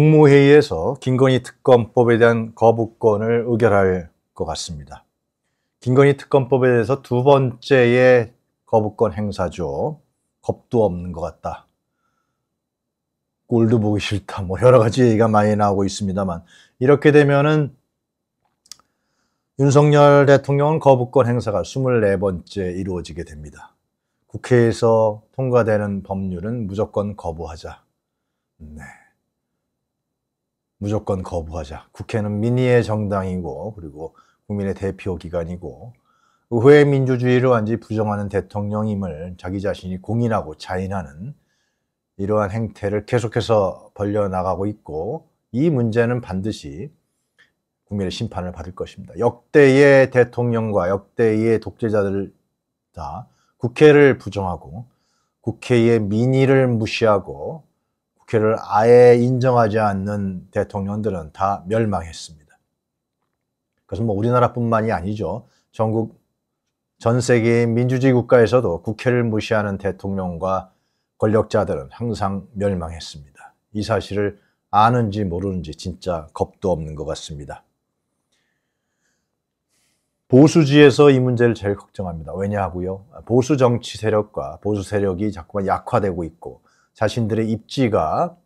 국무회의에서 김건희 특검법에 대한 거부권을 의결할 것 같습니다. 김건희 특검법에 대해서 두 번째의 거부권 행사죠. 겁도 없는 것 같다. 꼴도 보기 싫다. 뭐 여러 가지 얘기가 많이 나오고 있습니다만 이렇게 되면은 윤석열 대통령은 거부권 행사가 24번째 이루어지게 됩니다. 국회에서 통과되는 법률은 무조건 거부하자. 네. 무조건 거부하자. 국회는 민의의 정당이고 그리고 국민의 대표 기관이고 의회 민주주의를 완전히 부정하는 대통령임을 자기 자신이 공인하고 자인하는 이러한 행태를 계속해서 벌려나가고 있고 이 문제는 반드시 국민의 심판을 받을 것입니다. 역대의 대통령과 역대의 독재자들 다 국회를 부정하고 국회의 민의를 무시하고 국회를 아예 인정하지 않는 대통령들은 다 멸망했습니다. 그것은 뭐 우리나라뿐만이 아니죠. 전국 전 세계의 민주주의 국가에서도 국회를 무시하는 대통령과 권력자들은 항상 멸망했습니다. 이 사실을 아는지 모르는지 진짜 겁도 없는 것 같습니다. 보수지에서 이 문제를 제일 걱정합니다. 왜냐하고요. 보수 정치 세력과 보수 세력이 자꾸만 약화되고 있고 자신들의 입지가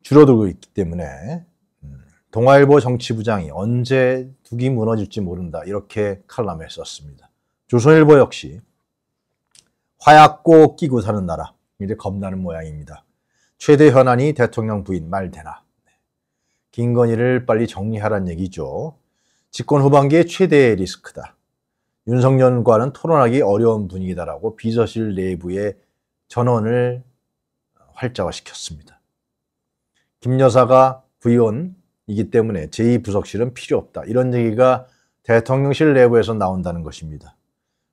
줄어들고 있기 때문에 음, 동아일보 정치부장이 언제 두기 무너질지 모른다 이렇게 칼럼에 썼습니다. 조선일보 역시 화약 고 끼고 사는 나라 이제 겁나는 모양입니다. 최대 현안이 대통령 부인 말 되나 네. 김건희를 빨리 정리하란 얘기죠. 집권 후반기의 최대의 리스크다. 윤석열과는 토론하기 어려운 분위기다라고 비서실 내부의 전원을 활자화시켰습니다. 김 여사가 부의원이기 때문에 제2부속실은 필요 없다. 이런 얘기가 대통령실 내부에서 나온다는 것입니다.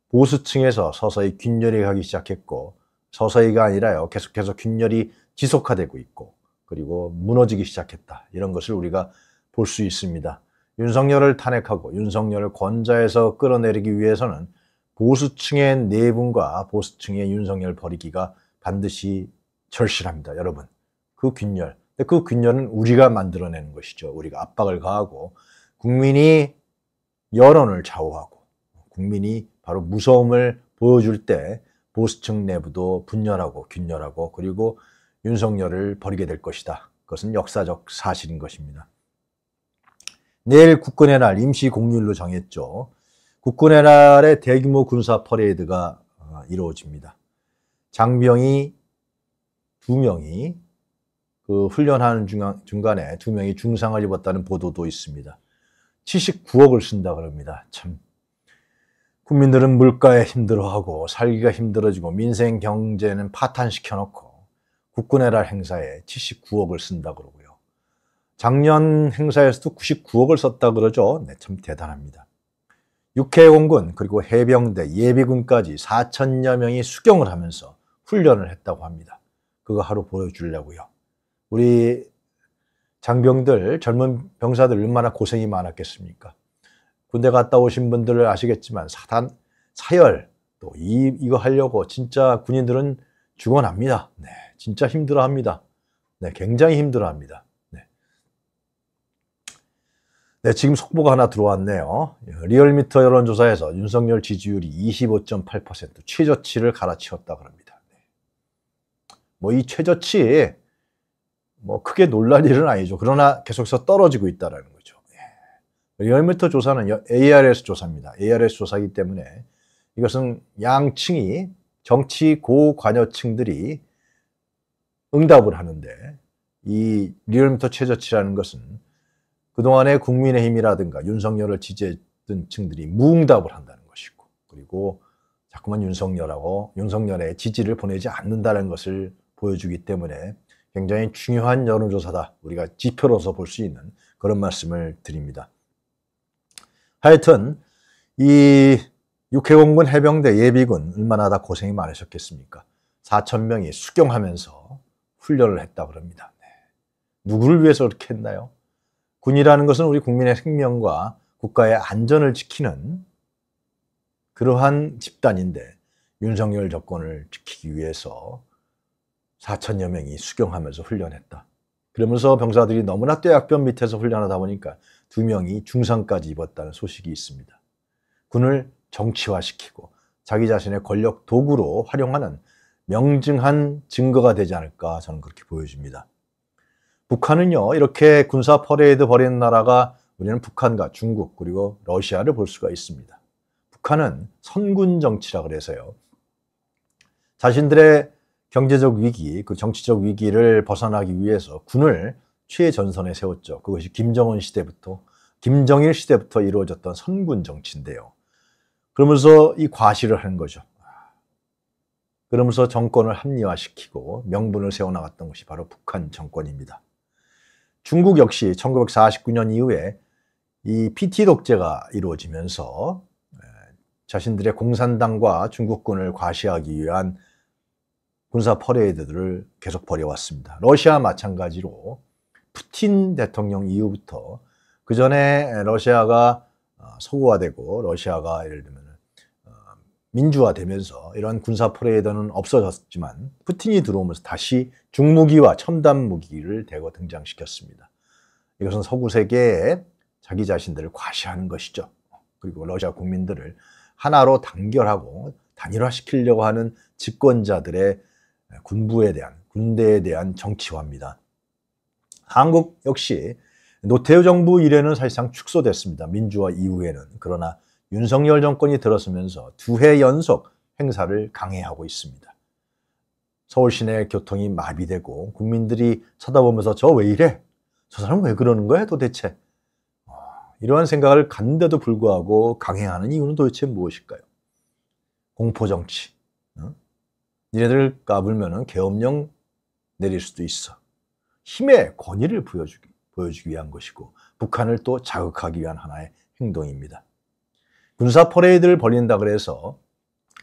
보수층에서 서서히 균열이 가기 시작했고 서서히가 아니라요. 계속해서 균열이 지속화되고 있고 그리고 무너지기 시작했다. 이런 것을 우리가 볼 수 있습니다. 윤석열을 탄핵하고 윤석열을 권좌에서 끌어내리기 위해서는 보수층의 내분과 보수층의 윤석열 버리기가 반드시 절실합니다. 여러분. 그 균열. 그 균열은 우리가 만들어내는 것이죠. 우리가 압박을 가하고 국민이 여론을 좌우하고 국민이 바로 무서움을 보여줄 때 보수층 내부도 분열하고 균열하고 그리고 윤석열을 버리게 될 것이다. 그것은 역사적 사실인 것입니다. 내일 국군의 날 임시 공휴일로 정했죠. 국군의 날에 대규모 군사 퍼레이드가 어, 이루어집니다. 장병이 두 명이 그 훈련하는 중간, 에두 명이 중상을 입었다는 보도도 있습니다. 79억을 쓴다 그럽니다. 참. 국민들은 물가에 힘들어하고 살기가 힘들어지고 민생 경제는 파탄시켜 놓고 국군의 날 행사에 79억을 쓴다 그러고요. 작년 행사에서도 99억을 썼다 그러죠. 네, 참 대단합니다. 육해공군 그리고 해병대 예비군까지 4천여 명이 수경을 하면서 훈련을 했다고 합니다. 그거 하루 보여주려고요. 우리 장병들, 젊은 병사들 얼마나 고생이 많았겠습니까? 군대 갔다 오신 분들을 아시겠지만 사단, 사열, 또 이, 이거 하려고 진짜 군인들은 죽어납니다. 네, 진짜 힘들어 합니다. 네, 굉장히 힘들어 합니다. 네. 네, 지금 속보가 하나 들어왔네요. 리얼미터 여론조사에서 윤석열 지지율이 25.8% 최저치를 갈아치웠다 고합니다 뭐이 최저치 뭐 크게 놀랄 일은 아니죠. 그러나 계속해서 떨어지고 있다라는 거죠. 예. 열미터 조사는 ARS 조사입니다. ARS 조사이기 때문에 이것은 양층이 정치 고관여층들이 응답을 하는데 이 리얼미터 최저치라는 것은 그동안의 국민의힘이라든가 윤석열을 지지했던 층들이 무응답을 한다는 것이고 그리고 자꾸만 윤석열하고 윤석열의 지지를 보내지 않는다는 것을 보여주기 때문에 굉장히 중요한 여론조사다. 우리가 지표로서 볼 수 있는 그런 말씀을 드립니다. 하여튼 이 육해공군 해병대 예비군 얼마나 다 고생이 많으셨겠습니까? 4천 명이 수경하면서 훈련을 했다 그럽니다. 네. 누구를 위해서 그렇게 했나요? 군이라는 것은 우리 국민의 생명과 국가의 안전을 지키는 그러한 집단인데 윤석열 정권을 지키기 위해서 4천여 명이 수경하면서 훈련했다. 그러면서 병사들이 너무나 떼약변 밑에서 훈련하다 보니까 두 명이 중상까지 입었다는 소식이 있습니다. 군을 정치화시키고 자기 자신의 권력 도구로 활용하는 명증한 증거가 되지 않을까 저는 그렇게 보여집니다. 북한은요, 이렇게 군사 퍼레이드 벌인 나라가 우리는 북한과 중국 그리고 러시아를 볼 수가 있습니다. 북한은 선군 정치라 그래서요. 자신들의 경제적 위기, 그 정치적 위기를 벗어나기 위해서 군을 최전선에 세웠죠. 그것이 김정은 시대부터 김정일 시대부터 이루어졌던 선군 정치인데요. 그러면서 이 과시를 하는 거죠. 그러면서 정권을 합리화시키고 명분을 세워나갔던 것이 바로 북한 정권입니다. 중국 역시 1949년 이후에 이 PT 독재가 이루어지면서 자신들의 공산당과 중국군을 과시하기 위한 군사 퍼레이드들을 계속 벌여왔습니다. 러시아 마찬가지로 푸틴 대통령 이후부터 그 전에 러시아가 어, 서구화되고 러시아가 예를 들면 어, 민주화되면서 이런 군사 퍼레이드는 없어졌지만 푸틴이 들어오면서 다시 중무기와 첨단 무기를 대거 등장시켰습니다. 이것은 서구 세계에 자기 자신들을 과시하는 것이죠. 그리고 러시아 국민들을 하나로 단결하고 단일화시키려고 하는 집권자들의 네, 군부에 대한 군대에 대한 정치화입니다. 한국 역시 노태우 정부 이래는 사실상 축소됐습니다. 민주화 이후에는 그러나 윤석열 정권이 들어서면서 두 해 연속 행사를 강행하고 있습니다. 서울 시내 교통이 마비되고 국민들이 쳐다보면서 저 왜 이래? 저 사람 왜 그러는 거야 도대체? 어, 이러한 생각을 갖는데도 불구하고 강행하는 이유는 도대체 무엇일까요? 공포정치, 니네들 까불면은 계엄령 내릴 수도 있어. 힘의 권위를 보여주기, 보여주기 위한 것이고 북한을 또 자극하기 위한 하나의 행동입니다. 군사 퍼레이드를 벌인다 그래서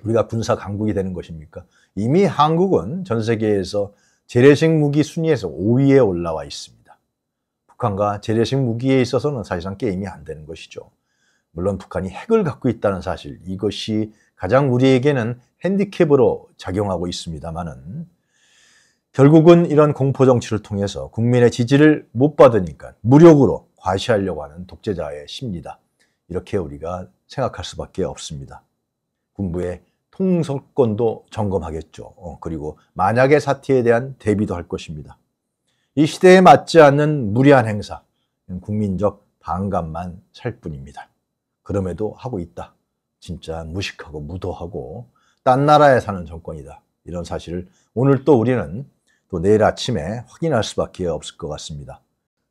우리가 군사 강국이 되는 것입니까? 이미 한국은 전 세계에서 재래식 무기 순위에서 5위에 올라와 있습니다. 북한과 재래식 무기에 있어서는 사실상 게임이 안 되는 것이죠. 물론 북한이 핵을 갖고 있다는 사실, 이것이 가장 우리에게는 핸디캡으로 작용하고 있습니다만은 결국은 이런 공포 정치를 통해서 국민의 지지를 못 받으니까 무력으로 과시하려고 하는 독재자의 심리다. 이렇게 우리가 생각할 수밖에 없습니다. 군부의 통솔권도 점검하겠죠. 어, 그리고 만약의 사태에 대한 대비도 할 것입니다. 이 시대에 맞지 않는 무리한 행사, 국민적 반감만 살 뿐입니다. 그럼에도 하고 있다. 진짜 무식하고 무도하고 딴 나라에 사는 정권이다. 이런 사실을 오늘 또 우리는 또 내일 아침에 확인할 수밖에 없을 것 같습니다.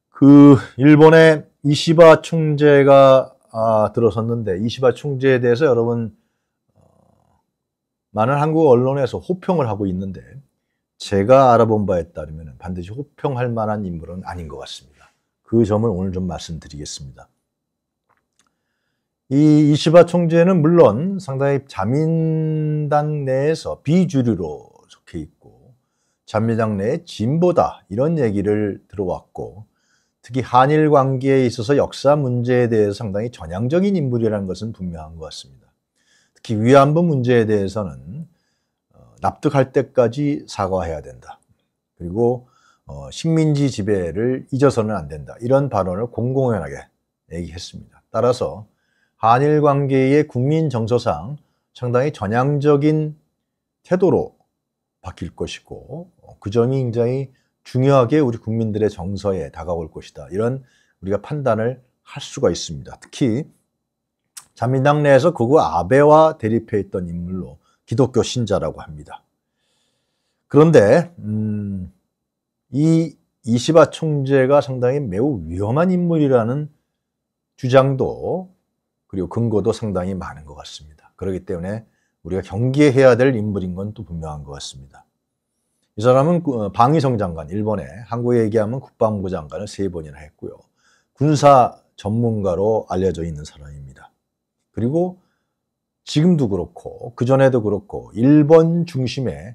그 일본의 이시바 총재가 아, 들어섰는데 이시바 총재에 대해서 여러분 어, 많은 한국 언론에서 호평을 하고 있는데 제가 알아본 바에 따르면 반드시 호평할 만한 인물은 아닌 것 같습니다. 그 점을 오늘 좀 말씀드리겠습니다. 이 이시바 총재는 물론 상당히 자민당 내에서 비주류로 속해 있고 자민당 내의 진보다 이런 얘기를 들어왔고 특히 한일 관계에 있어서 역사 문제에 대해서 상당히 전향적인 인물이라는 것은 분명한 것 같습니다. 특히 위안부 문제에 대해서는 어, 납득할 때까지 사과해야 된다. 그리고 어, 식민지 지배를 잊어서는 안 된다. 이런 발언을 공공연하게 얘기했습니다. 따라서 한일 관계의 국민 정서상 상당히 전향적인 태도로 바뀔 것이고 그 점이 굉장히 중요하게 우리 국민들의 정서에 다가올 것이다. 이런 우리가 판단을 할 수가 있습니다. 특히 자민당 내에서 그거 아베와 대립해 있던 인물로 기독교 신자라고 합니다. 그런데 음, 이 이시바 총재가 상당히 매우 위험한 인물이라는 주장도 그리고 근거도 상당히 많은 것 같습니다. 그렇기 때문에 우리가 경계해야 될 인물인 건 또 분명한 것 같습니다. 이 사람은 어, 방위성 장관, 일본에 한국에 얘기하면 국방부 장관을 세 번이나 했고요. 군사 전문가로 알려져 있는 사람입니다. 그리고 지금도 그렇고 그전에도 그렇고 일본 중심의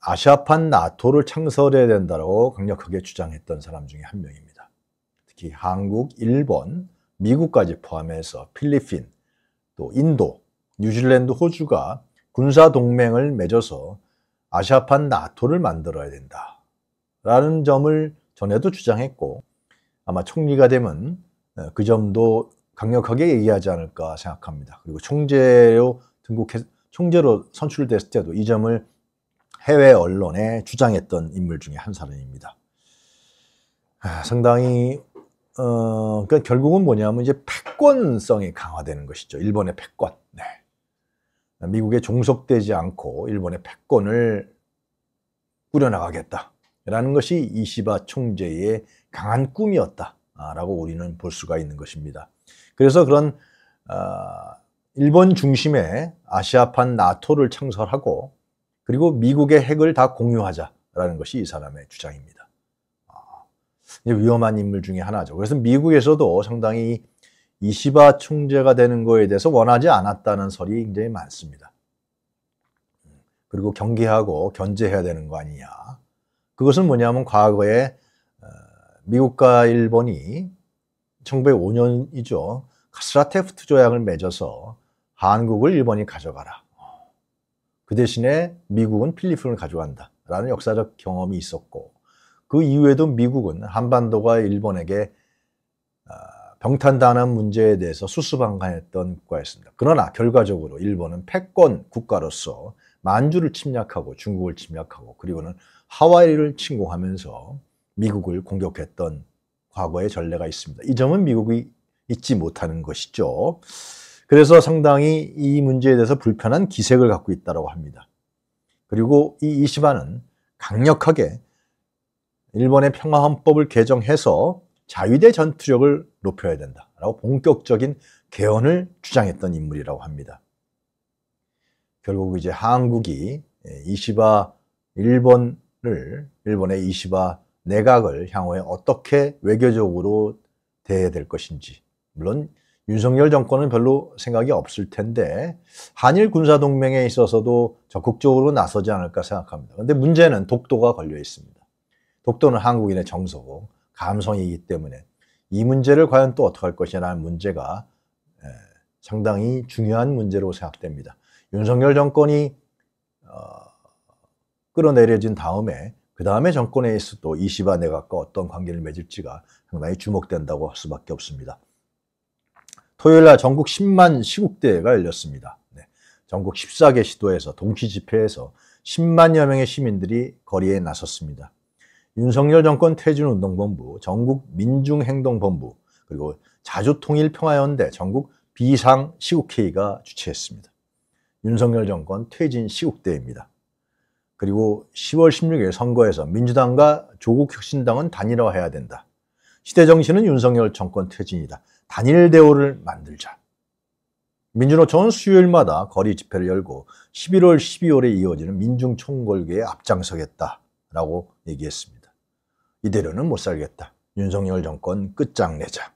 아시아판 나토를 창설해야 된다고 강력하게 주장했던 사람 중에 한 명입니다. 특히 한국, 일본, 미국까지 포함해서 필리핀, 또 인도, 뉴질랜드, 호주가 군사 동맹을 맺어서 아시아판 나토를 만들어야 된다. 라는 점을 전에도 주장했고 아마 총리가 되면 어, 그 점도 강력하게 얘기하지 않을까 생각합니다. 그리고 총재로 등극해 총재로 선출됐을 때도 이 점을 해외 언론에 주장했던 인물 중에 한 사람입니다. 아, 상당히 어, 그러니까 결국은 뭐냐면 이제 패권성이 강화되는 것이죠. 일본의 패권. 네. 미국에 종속되지 않고 일본의 패권을 꾸려나가겠다라는 것이 이시바 총재의 강한 꿈이었다라고 우리는 볼 수가 있는 것입니다. 그래서 그런 어, 일본 중심의 아시아판 나토를 창설하고 그리고 미국의 핵을 다 공유하자라는 것이 이 사람의 주장입니다. 위험한 인물 중에 하나죠. 그래서 미국에서도 상당히 이시바 총재가 되는 거에 대해서 원하지 않았다는 설이 굉장히 많습니다. 그리고 경계하고 견제해야 되는 거 아니냐. 그것은 뭐냐면 과거에 어, 미국과 일본이 1905년이죠. 카스라테프트 조약을 맺어서 한국을 일본이 가져가라. 그 대신에 미국은 필리핀을 가져간다. 라는 역사적 경험이 있었고 그 이후에도 미국은 한반도가 일본에게 아, 병탄당한 문제에 대해서 수수방관했던 국가였습니다. 그러나 결과적으로 일본은 패권 국가로서 만주를 침략하고 중국을 침략하고 그리고는 하와이를 침공하면서 미국을 공격했던 과거의 전례가 있습니다. 이 점은 미국이 잊지 못하는 것이죠. 그래서 상당히 이 문제에 대해서 불편한 기색을 갖고 있다고 합니다. 그리고 이 이시바는 강력하게 일본의 평화헌법을 개정해서 자위대 전투력을 높여야 된다라고 본격적인 개헌을 주장했던 인물이라고 합니다. 결국 이제 한국이 예, 이시바 일본을 일본의 이시바 내각을 향후에 어떻게 외교적으로 대해야 될 것인지 물론 윤석열 정권은 별로 생각이 없을 텐데 한일 군사동맹에 있어서도 적극적으로 나서지 않을까 생각합니다. 그런데 문제는 독도가 걸려 있습니다. 독도는 한국인의 정서고 감성이기 때문에 이 문제를 과연 또 어떻게 할 것이냐는 문제가 상당히 중요한 문제로 생각됩니다. 윤석열 정권이 어, 끌어내려진 다음에 그 다음에 정권에 있어 또 이시바 내각과 어떤 관계를 맺을지가 상당히 주목된다고 할 수밖에 없습니다. 토요일 날 전국 10만 시국대회가 열렸습니다. 네. 전국 14개 시도에서 동시 집회에서 10만여 명의 시민들이 거리에 나섰습니다. 윤석열 정권 퇴진운동본부, 전국민중행동본부, 그리고 자주통일평화연대 전국 비상시국회의가 주최했습니다. 윤석열 정권 퇴진 시국대입니다. 그리고 10월 16일 선거에서 민주당과 조국혁신당은 단일화해야 된다. 시대정신은 윤석열 정권 퇴진이다. 단일 대오를 만들자. 민주노총은 수요일마다 거리 집회를 열고 11월, 12월에 이어지는 민중총궐기에 앞장서겠다라고 얘기했습니다. 이대로는 못 살겠다. 윤석열 정권 끝장내자.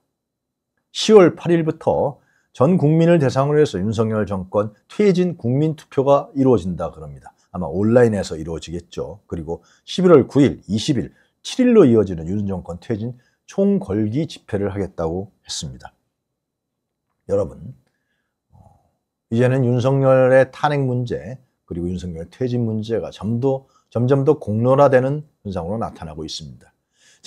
10월 8일부터 전 국민을 대상으로 해서 윤석열 정권 퇴진 국민 투표가 이루어진다 그럽니다. 아마 온라인에서 이루어지겠죠. 그리고 11월 9일, 20일, 7일로 이어지는 윤 정권 퇴진 총궐기 집회를 하겠다고 했습니다. 여러분, 이제는 윤석열의 탄핵 문제 그리고 윤석열 퇴진 문제가 점도, 점점 더 공론화되는 현상으로 나타나고 있습니다.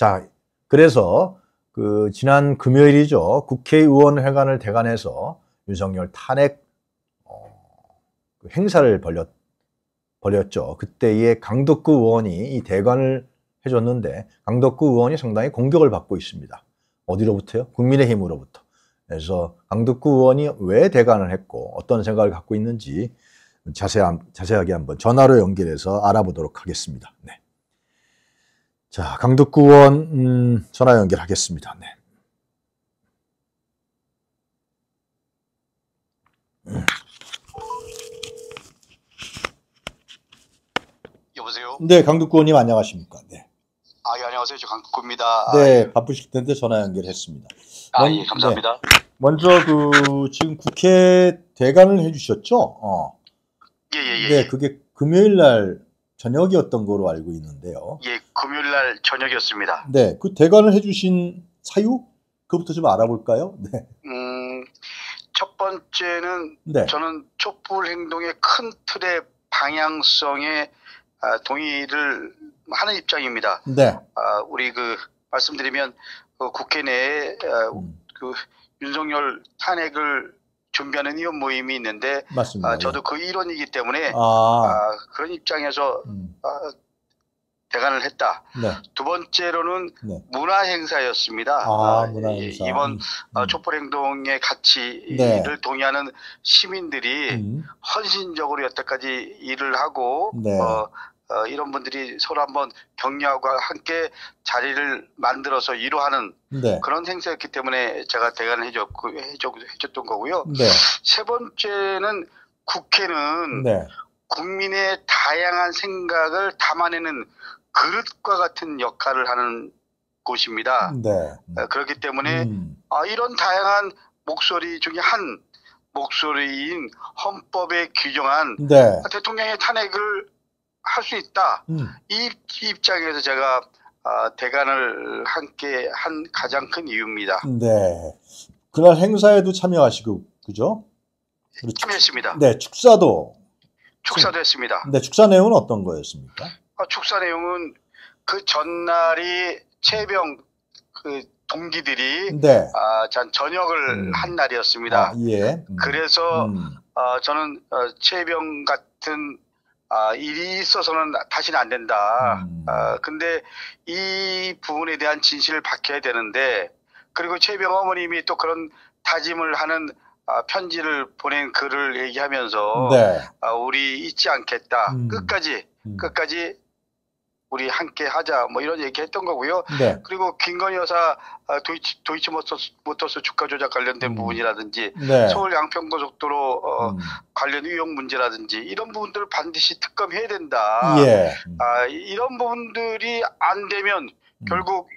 자, 그래서 그 지난 금요일이죠. 국회의원회관을 대관해서 윤석열 탄핵 어, 그 행사를 벌렸, 벌였죠. 그때에 강덕구 의원이 이 대관을 해줬는데 강덕구 의원이 상당히 공격을 받고 있습니다. 어디로부터요? 국민의힘으로부터. 그래서 강덕구 의원이 왜 대관을 했고 어떤 생각을 갖고 있는지 자세한, 자세하게 한번 전화로 연결해서 알아보도록 하겠습니다. 네. 자, 강덕구 의원 음, 전화 연결하겠습니다. 네. 음. 여보세요? 네, 강덕구 원님 안녕하십니까? 네. 아, 예, 안녕하세요. 저 강덕구입니다. 아, 네, 예. 바쁘실 텐데 전화 연결했습니다. 아, 먼, 예, 감사합니다. 네. 먼저 그 지금 국회 대관을 해 주셨죠? 어. 예, 예, 예. 네, 예. 그게 금요일 날 저녁이었던 거로 알고 있는데요. 예, 금요일 날 저녁이었습니다. 네, 그 대관을 해주신 사유 그부터 좀 알아볼까요? 네. 음, 첫 번째는 네. 저는 촛불 행동의 큰 틀의 방향성에 아, 동의를 하는 입장입니다. 네. 아, 우리 그 말씀드리면 그 국회 내에 아, 음. 그 윤석열 탄핵을 준비하는 의원 모임이 있는데 맞습니다. 아, 저도 그 일원이기 때문에 아. 아, 그런 입장에서 음. 아, 대관을 했다. 네. 두 번째로는 네. 문화 행사였습니다. 아, 아 문화 예, 행사. 이번 음. 어, 음. 촛불 행동의 가치를 네. 동의하는 시민들이 음. 헌신적으로 여태까지 일을 하고 네. 어, 어, 이런 분들이 서로 한번 격려하고 함께 자리를 만들어서 이루하는 네. 그런 행사였기 때문에 제가 대관을 해줬 해줬, 해줬던 거고요. 네. 세 번째는 국회는 네. 국민의 다양한 생각을 담아내는 그릇과 같은 역할을 하는 곳입니다. 네. 어, 그렇기 때문에 음. 아, 이런 다양한 목소리 중에 한 목소리인 헌법에 규정한 네. 대통령의 탄핵을 할수 있다. 음. 이 입장에서 제가 아, 대관을 함께 한 가장 큰 이유입니다. 네. 그날 행사에도 참여하시고 그죠? 참여했습니다. 네, 축사도 축사도 했습니다. 네, 축사 내용은 어떤 거였습니까? 아, 축사 내용은 그 전날이 체병그 동기들이 네. 아, 전 저녁을 음. 한 날이었습니다. 아, 예. 음. 그래서 음. 아, 어, 저는 체병 같은 아, 일이 있어서는 다시는 안 된다. 음. 아, 근데 이 부분에 대한 진실을 밝혀야 되는데 그리고 최병 어머님이 또 그런 다짐을 하는 아, 편지를 보낸 글을 얘기하면서 네. 아, 우리 잊지 않겠다. 음. 끝까지 음. 끝까지 우리 함께 하자 뭐 이런 얘기했던 거고요. 네. 그리고 김건희 여사 아, 도이치, 도이치모터스 모터스 주가 조작 관련된 음. 부분이라든지 네. 서울 양평고속도로 어, 음. 관련 의혹 문제라든지 이런 부분들을 반드시 특검해야 된다. 예. 아, 이런 부분들이 안 되면 음. 결국 음.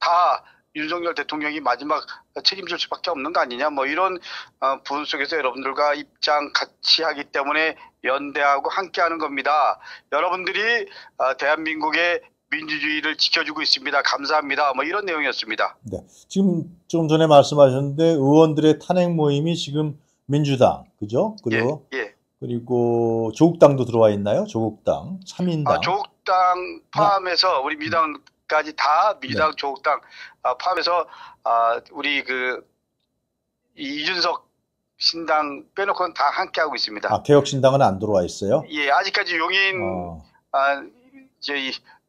다 윤석열 대통령이 마지막 책임질 수밖에 없는 거 아니냐 뭐 이런 어, 부분 속에서 여러분들과 입장 같이 하기 때문에 연대하고 함께하는 겁니다. 여러분들이 어, 대한민국의 민주주의를 지켜주고 있습니다. 감사합니다. 뭐 이런 내용이었습니다. 네. 지금 좀 전에 말씀하셨는데 의원들의 탄핵 모임이 지금 민주당 그죠? 그리고 예, 예. 그리고 조국당도 들어와 있나요? 조국당, 아, 참인당. 네. 네. 아, 조국당 포함해서 아. 우리 민당까지 다민당 네. 조국당 포함해서 우리 그 이준석 신당 빼놓고는 다 함께 하고 있습니다. 아, 개혁신당은 안 들어와 있어요? 예, 아직까지 용인 어. 아, 이제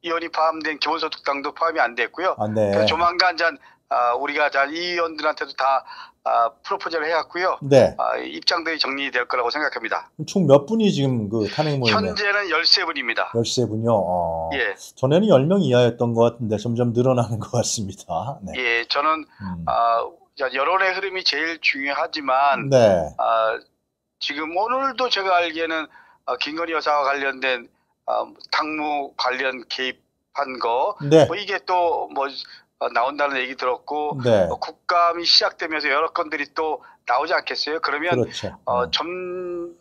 이원이 포함된 기본소득당도 포함이 안 됐고요. 아, 네. 조만간 잔 아, 우리가 이의원들한테도 다 아, 프로포즈를 해왔고요. 네. 아, 입장들이 정리될 거라고 생각합니다. 총 몇 분이 지금 그 탄핵 모임에? 현재는 13분입니다. 13분요? 이 어. 예. 전에는 10명 이하였던 것 같은데 점점 늘어나는 것 같습니다. 네. 예, 저는 음. 아, 여론의 흐름이 제일 중요하지만 네. 아, 지금 오늘도 제가 알기에는 아, 김건희 여사와 관련된 아, 당무 관련 개입한 거, 네. 뭐 이게 또뭐 어, 나온다는 얘기 들었고 네. 어, 국감이 시작되면서 여러 건들이 또 나오지 않겠어요? 그러면 그렇죠. 어, 점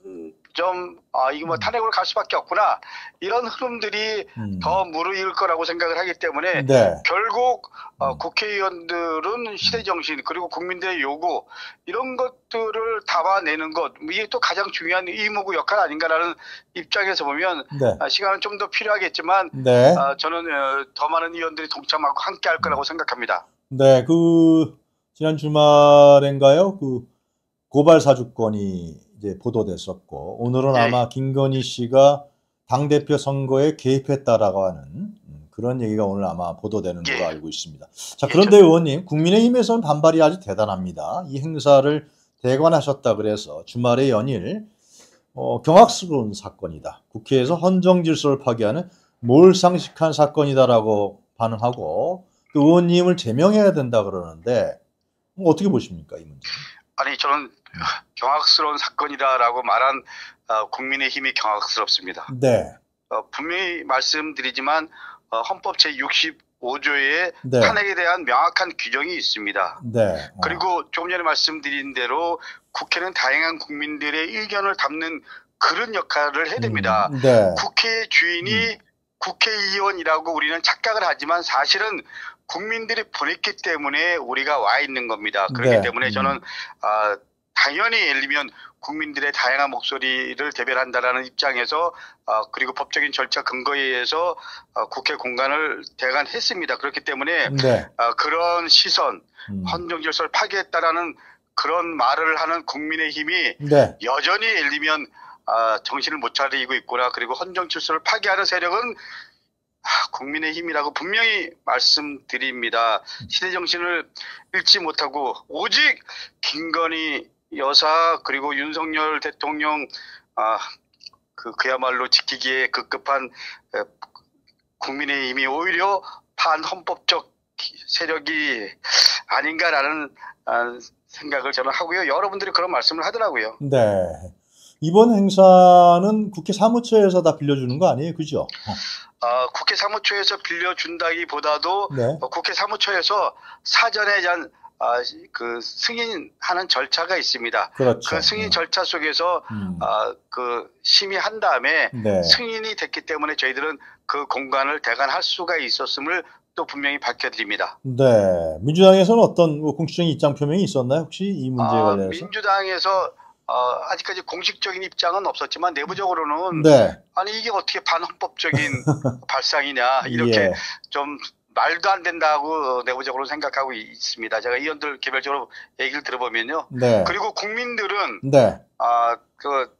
네. 좀, 아, 이거 뭐 음. 탄핵으로 갈 수밖에 없구나. 이런 흐름들이 음. 더 무르익을 거라고 생각을 하기 때문에 네. 결국 어, 음. 국회의원들은 시대정신 그리고 국민들의 요구 이런 것들을 담아내는 것 이게 또 가장 중요한 의무고 역할 아닌가라는 입장에서 보면 네. 아, 시간은 좀 더 필요하겠지만 네. 아, 저는 어, 더 많은 의원들이 동참하고 함께 할 거라고 생각합니다. 네, 그 지난 주말인가요? 그 고발 사주권이 이제 보도됐었고 오늘은 네. 아마 김건희 씨가 당 대표 선거에 개입했다라고 하는 음, 그런 얘기가 오늘 아마 보도되는 걸로 예. 알고 있습니다. 자 예, 그런데 의원님 국민의힘에서는 반발이 아주 대단합니다. 이 행사를 대관하셨다 그래서 주말에 연일 어, 경악스러운 사건이다. 국회에서 헌정 질서를 파괴하는 몰상식한 사건이다라고 반응하고 또 의원님을 제명해야 된다 그러는데 어떻게 보십니까 이 문제? 아니 저는 경악스러운 사건이다라고 말한 어, 국민의힘이 경악스럽습니다. 네. 어, 분명히 말씀드리지만 어, 헌법 제 65조에 네. 탄핵에 대한 명확한 규정이 있습니다. 네. 그리고 조금 전에 말씀드린 대로 국회는 다양한 국민들의 의견을 담는 그런 역할을 해야 됩니다. 음, 네. 국회의 주인이 음. 국회의원이라고 우리는 착각을 하지만 사실은 국민들이 보냈기 때문에 우리가 와 있는 겁니다. 그렇기 네. 때문에 음. 저는 음. 아, 당연히 예를 들면 국민들의 다양한 목소리를 대변한다라는 입장에서 어, 그리고 법적인 절차 근거에 의해서 어, 국회 공간을 대관했습니다. 그렇기 때문에 네. 어, 그런 시선, 음. 헌정질서를 파괴했다라는 그런 말을 하는 국민의 힘이 네. 여전히 예를 들면 정신을 못 차리고 있구나. 그리고 헌정질서를 파괴하는 세력은 아, 국민의 힘이라고 분명히 말씀드립니다. 음. 시대 정신을 잃지 못하고 오직 김건희 여사 그리고 윤석열 대통령 아, 그, 그야말로 지키기에 급급한 국민의 힘이 오히려 반헌법적 세력이 아닌가라는 아, 생각을 저는 하고요. 여러분들이 그런 말씀을 하더라고요. 네. 이번 행사는 국회 사무처에서 다 빌려주는 거 아니에요? 그죠? 어, 국회 사무처에서 빌려준다기보다도 네. 어, 국회 사무처에서 사전에 아, 그 승인하는 절차가 있습니다. 그렇죠. 그 승인 음. 절차 속에서 음. 아, 그 심의한 다음에 네. 승인이 됐기 때문에 저희들은 그 공간을 대관할 수가 있었음을 또 분명히 밝혀드립니다. 네, 민주당에서는 어떤 뭐 공식적인 입장 표명이 있었나요? 혹시 이 문제에 관해서? 아, 민주당에서 어, 아직까지 공식적인 입장은 없었지만 내부적으로는 네. 아니 이게 어떻게 반헌법적인 발상이냐 이렇게 예. 좀 말도 안 된다고 내부적으로 생각하고 있습니다. 제가 의원들 개별적으로 얘기를 들어보면요. 네. 그리고 국민들은 네. 아, 그,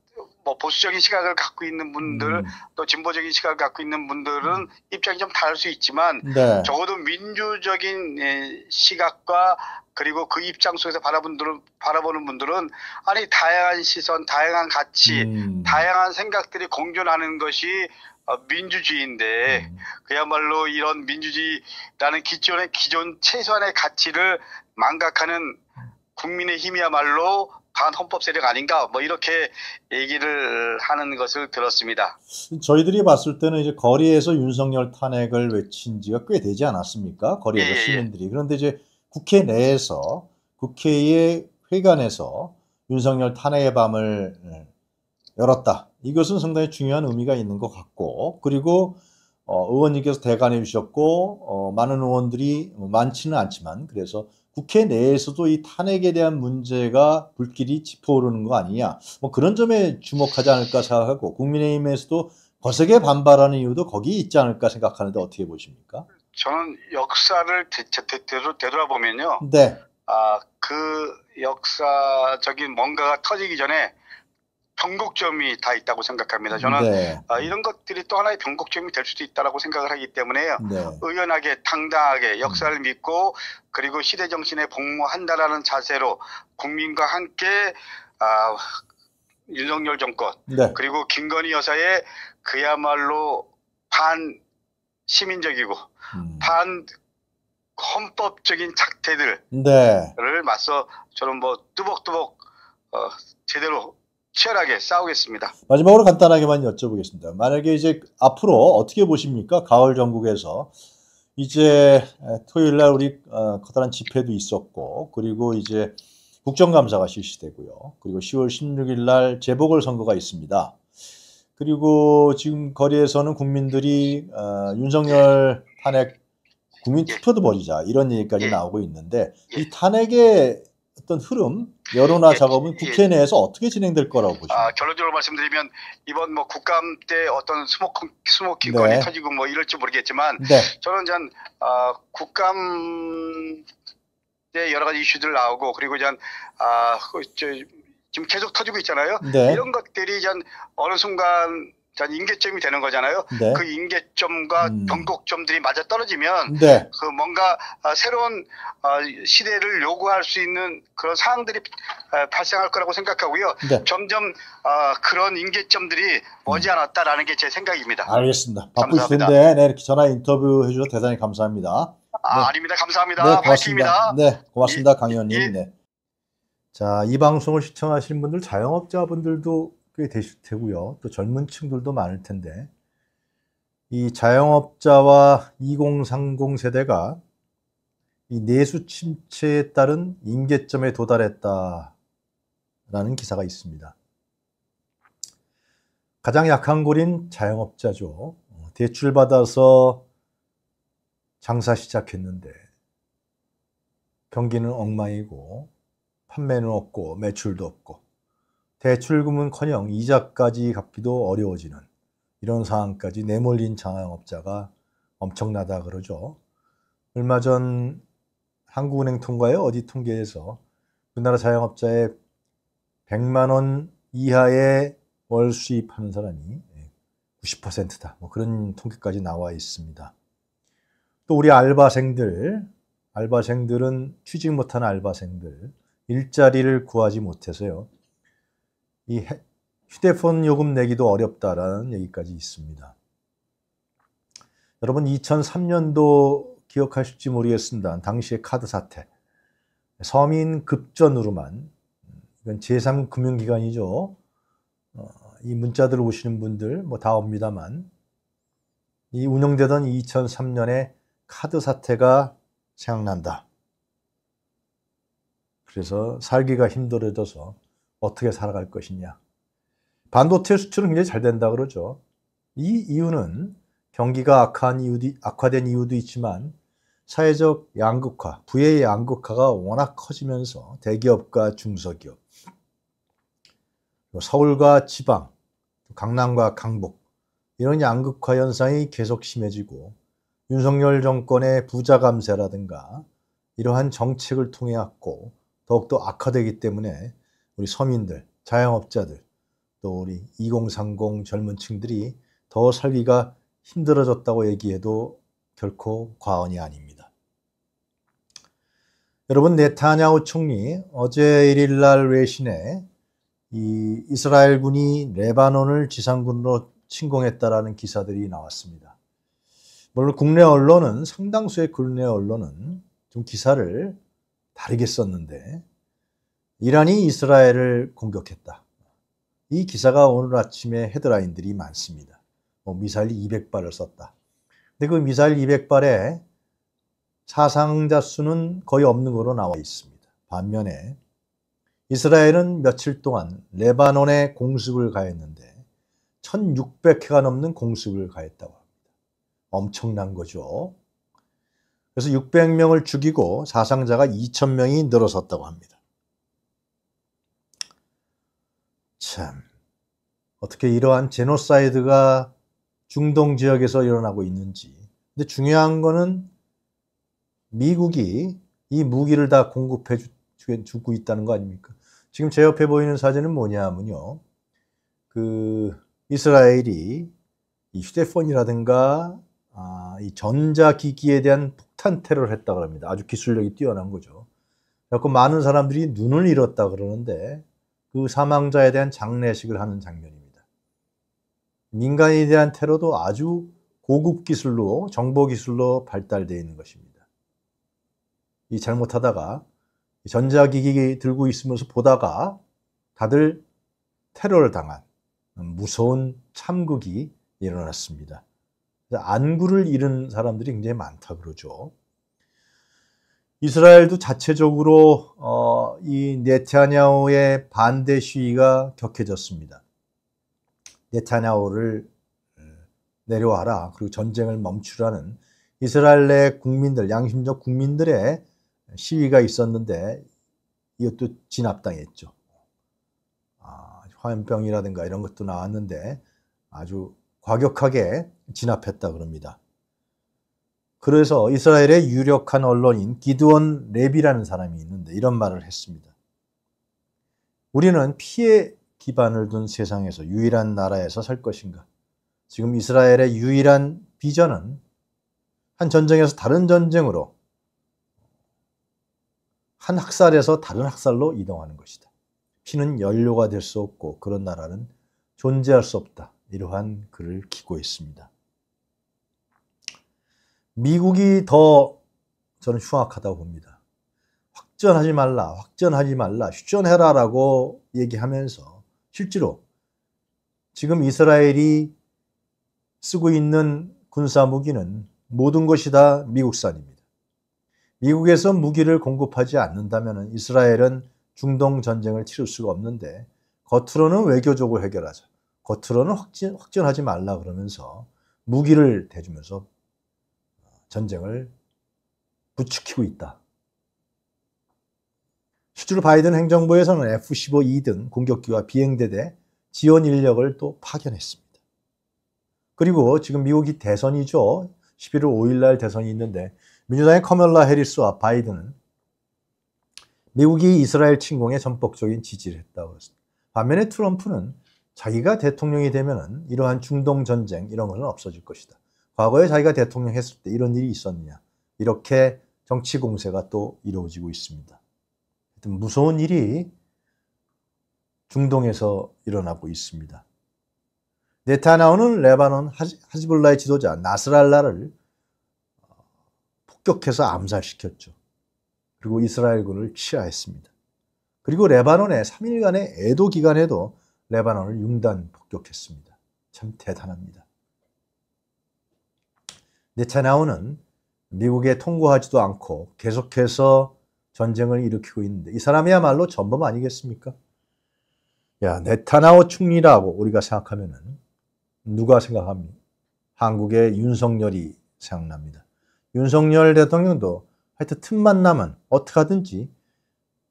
뭐 보수적인 시각을 갖고 있는 분들 음. 또 진보적인 시각을 갖고 있는 분들은 음. 입장이 좀 다를 수 있지만 네. 적어도 민주적인 예, 시각과 그리고 그 입장 속에서 바라본 들은 바라보는 분들은 아니 다양한 시선, 다양한 가치, 음. 다양한 생각들이 공존하는 것이 아, 민주주의인데 음. 그야말로 이런 민주주의라는 기존의 기존 최소한의 가치를 망각하는 국민의 힘이야말로 반헌법 세력 아닌가 뭐 이렇게 얘기를 하는 것을 들었습니다. 저희들이 봤을 때는 이제 거리에서 윤석열 탄핵을 외친 지가 꽤 되지 않았습니까? 거리에서 예, 예, 예. 시민들이 그런데 이제 국회 내에서 국회의 회관에서 윤석열 탄핵의 밤을 열었다. 이것은 상당히 중요한 의미가 있는 것 같고 그리고 어, 의원님께서 대관해 주셨고 어, 많은 의원들이 많지는 않지만 그래서 국회 내에서도 이 탄핵에 대한 문제가 불길이 짚어오르는 거 아니냐 뭐 그런 점에 주목하지 않을까 생각하고 국민의힘에서도 거세게 반발하는 이유도 거기 있지 않을까 생각하는데 어떻게 보십니까? 저는 역사를 대체대로 되돌아보면요. 네. 아그 역사적인 뭔가가 터지기 전에 변곡점이 다 있다고 생각합니다. 저는 네. 어, 이런 것들이 또 하나의 변곡점이 될 수도 있다라고 생각을 하기 때문에요. 네. 의연하게 당당하게 역사를 음. 믿고 그리고 시대 정신에 복무한다라는 자세로 국민과 함께 아, 어, 윤석열 정권 네. 그리고 김건희 여사의 그야말로 반 시민적이고 음. 반 헌법적인 작태들을 네. 맞서 저는 뭐 뚜벅뚜벅 어, 제대로 치열하게 싸우겠습니다. 마지막으로 간단하게만 여쭤보겠습니다. 만약에 이제 앞으로 어떻게 보십니까? 가을 전국에서 이제 토요일 날 우리 어, 커다란 집회도 있었고 그리고 이제 국정감사가 실시되고요. 그리고 10월 16일 날 재보궐선거가 있습니다. 그리고 지금 거리에서는 국민들이 어, 윤석열 탄핵 국민 투표도 벌이자 이런 얘기까지 예. 나오고 있는데 이 예. 탄핵의 어떤 흐름, 여론화 예, 작업은 예. 국회 예. 내에서 어떻게 진행될 거라고 보십니까? 아, 결론적으로 말씀드리면 이번 뭐 국감 때 어떤 스모킹, 스모킹 네. 건이 터지고 뭐 이럴지 모르겠지만 네. 저는 전 어, 아, 국감 때 여러 가지 이슈들 나오고 그리고 전 아, 그, 저, 지금 계속 터지고 있잖아요. 네. 이런 것들이 전 어느 순간 인계점이 되는 거잖아요. 네. 그 인계점과 음. 변곡점들이 맞아 떨어지면 네. 그 뭔가 아, 새로운 아, 시대를 요구할 수 있는 그런 사항들이 아, 발생할 거라고 생각하고요. 네. 점점 그런 인계점들이 머지않았다라는 음. 게제 생각입니다. 알겠습니다. 바쁘실 텐데 네, 이렇게 전화 인터뷰 해주셔서 대단히 감사합니다. 아, 네. 아 닙니다 감사합니다. 네, 고맙습니다. 네, 고맙습니다. 강 의원님. 예, 예. 네. 자, 이 방송을 시청하시는 분들 자영업자분들도 꽤 되실 테고요. 또 젊은 층들도 많을 텐데 이 자영업자와 2030 세대가 이 내수 침체에 따른 임계점에 도달했다라는 기사가 있습니다. 가장 약한 고린 자영업자죠. 어, 대출받아서 장사 시작했는데 경기는 엉망이고 판매는 없고 매출도 없고 대출금은커녕 이자까지 갚기도 어려워지는 이런 상황까지 내몰린 자영업자가 엄청나다 그러죠. 얼마 전 한국은행 통과에 어디 통계에서 우리나라 자영업자의 100만 원 이하의 월 수입하는 사람이 90%다. 예, 뭐 그런 통계까지 나와 있습니다. 또 우리 알바생들, 알바생들은 취직 못하는 알바생들, 일자리를 구하지 못해서요. 이 휴대폰 요금 내기도 어렵다라는 얘기까지 있습니다. 여러분 2003년도 기억하실지 모르겠습니다. 당시의 카드 사태. 서민 급전으로만 이건 제3 금융기관이죠. 어, 이 문자들 오시는 분들 뭐 다 옵니다만 이 운영되던 2003년의 카드 사태가 생각난다. 그래서 살기가 힘들어져서 어떻게 살아갈 것이냐. 반도체 수출은 굉장히 잘 된다 그러죠. 이 이유는 경기가 악화한 이유도, 악화된 이유도 있지만 사회적 양극화, 부의 양극화가 워낙 커지면서 대기업과 중소기업, 서울과 지방, 강남과 강북 이런 양극화 현상이 계속 심해지고 윤석열 정권의 부자 감세라든가 이러한 정책을 통해 갖고 더욱더 악화되기 때문에 우리 서민들, 자영업자들, 또 우리 2030 젊은 층들이 더 살기가 힘들어졌다고 얘기해도 결코 과언이 아닙니다. 여러분 네타냐후 총리 어제 1일 날 외신에 이 이스라엘 군이 레바논을 지상군으로 침공했다라는 기사들이 나왔습니다. 물론 국내 언론은 상당수의 국내 언론은 좀 기사를 다르게 썼는데 이란이 이스라엘을 공격했다. 이 기사가 오늘 아침에 헤드라인들이 많습니다. 뭐 미사일 200발을 썼다. 근데 그 미사일 200발에 사상자 수는 거의 없는 것으로 나와 있습니다. 반면에 이스라엘은 며칠 동안 레바논에 공습을 가했는데 1600회가 넘는 공습을 가했다고 합니다. 엄청난 거죠. 그래서 600명을 죽이고 사상자가 2000명이 늘어섰다고 합니다. 참, 어떻게 이러한 제노사이드가 중동 지역에서 일어나고 있는지. 근데 중요한 거는 미국이 이 무기를 다 공급해 주, 고 있다는 거 아닙니까? 지금 제 옆에 보이는 사진은 뭐냐면요. 하그 이스라엘이 이 휴대폰이라든가 아, 이 전자기기에 대한 폭탄 테러를 했다 고합니다 아주 기술력이 뛰어난 거죠. 그래서 많은 사람들이 눈을 잃었다 그러는데 그 사망자에 대한 장례식을 하는 장면입니다. 민간에 대한 테러도 아주 고급 기술로 정보 기술로 발달되어 있는 것입니다. 이 잘못하다가 전자기기 들고 있으면서 보다가 다들 테러를 당한 무서운 참극이 일어났습니다. 안구를 잃은 사람들이 굉장히 많다 그러죠. 이스라엘도 자체적으로 어, 이 네타냐오의 반대 시위가 격해졌습니다. 네타냐오를 내려와라 그리고 전쟁을 멈추라는 이스라엘 내 국민들 양심적 국민들의 시위가 있었는데 이것도 진압당했죠. 아, 화염병이라든가 이런 것도 나왔는데 아주 과격하게 진압했다 그럽니다. 그래서 이스라엘의 유력한 언론인 기드온 랩이라는 사람이 있는데 이런 말을 했습니다. 우리는 피해 기반을 둔 세상에서 유일한 나라에서 살 것인가? 지금 이스라엘의 유일한 비전은 한 전쟁에서 다른 전쟁으로 한 학살에서 다른 학살로 이동하는 것이다. 피는 연료가 될 수 없고 그런 나라는 존재할 수 없다. 이러한 글을 기고 있습니다. 미국이 더 저는 흉악하다고 봅니다. 확전하지 말라, 확전하지 말라, 휴전해라 라고 얘기하면서 실제로 지금 이스라엘이 쓰고 있는 군사 무기는 모든 것이 다 미국산입니다. 미국에서 무기를 공급하지 않는다면 이스라엘은 중동 전쟁을 치를 수가 없는데 겉으로는 외교적으로 해결하자. 겉으로는 확전, 확전하지 말라 그러면서 무기를 대주면서 전쟁을 부추기고 있다. 실제로 바이든 행정부에서는 F-15E 등 공격기와 비행대대 지원 인력을 또 파견했습니다. 그리고 지금 미국이 대선이죠. 11월 5일 날 대선이 있는데 민주당의 커멜라 해리스와 바이든은 미국이 이스라엘 침공에 전폭적인 지지를 했다고 했습니다. 반면에 트럼프는 자기가 대통령이 되면 이러한 중동 전쟁 이런 것은 없어질 것이다. 과거에 자기가 대통령 했을 때 이런 일이 있었느냐. 이렇게 정치 공세가 또 이루어지고 있습니다. 무서운 일이 중동에서 일어나고 있습니다. 네타나오는 레바논 하지불라의 지도자 나스랄라를 어, 폭격해서 암살시켰죠. 그리고 이스라엘군을 치하했습니다. 그리고 레바논의 3일간의 애도 기간에도 레바논을 융단 폭격했습니다. 참 대단합니다. 네타냐오는 미국에 통과하지도 않고 계속해서 전쟁을 일으키고 있는데 이 사람이야말로 전범 아니겠습니까? 야, 네타나오 총리라고 우리가 생각하면은 누가 생각합니까? 한국의 윤석열이 생각납니다. 윤석열 대통령도 하여튼 틈만 나면 어떻게 하든지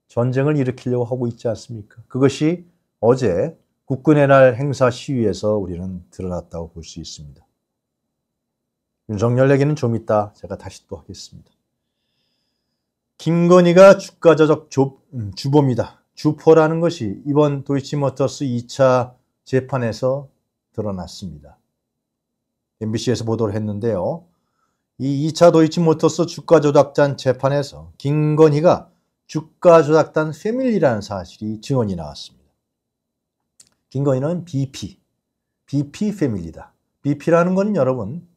전쟁을 일으키려고 하고 있지 않습니까? 그것이 어제 국군의 날 행사 시위에서 우리는 드러났다고 볼 수 있습니다. 윤석열 얘기는 좀 이따 제가 다시 또 하겠습니다. 김건희가 주가 조작 조, 음, 주범이다. 주포라는 것이 이번 도이치모터스 2차 재판에서 드러났습니다. MBC에서 보도를 했는데요. 이 2차 도이치모터스 주가 조작단 재판에서 김건희가 주가 조작단 패밀리라는 사실이 증언이 나왔습니다. 김건희는 BP, BP 패밀리다. BP라는 건 여러분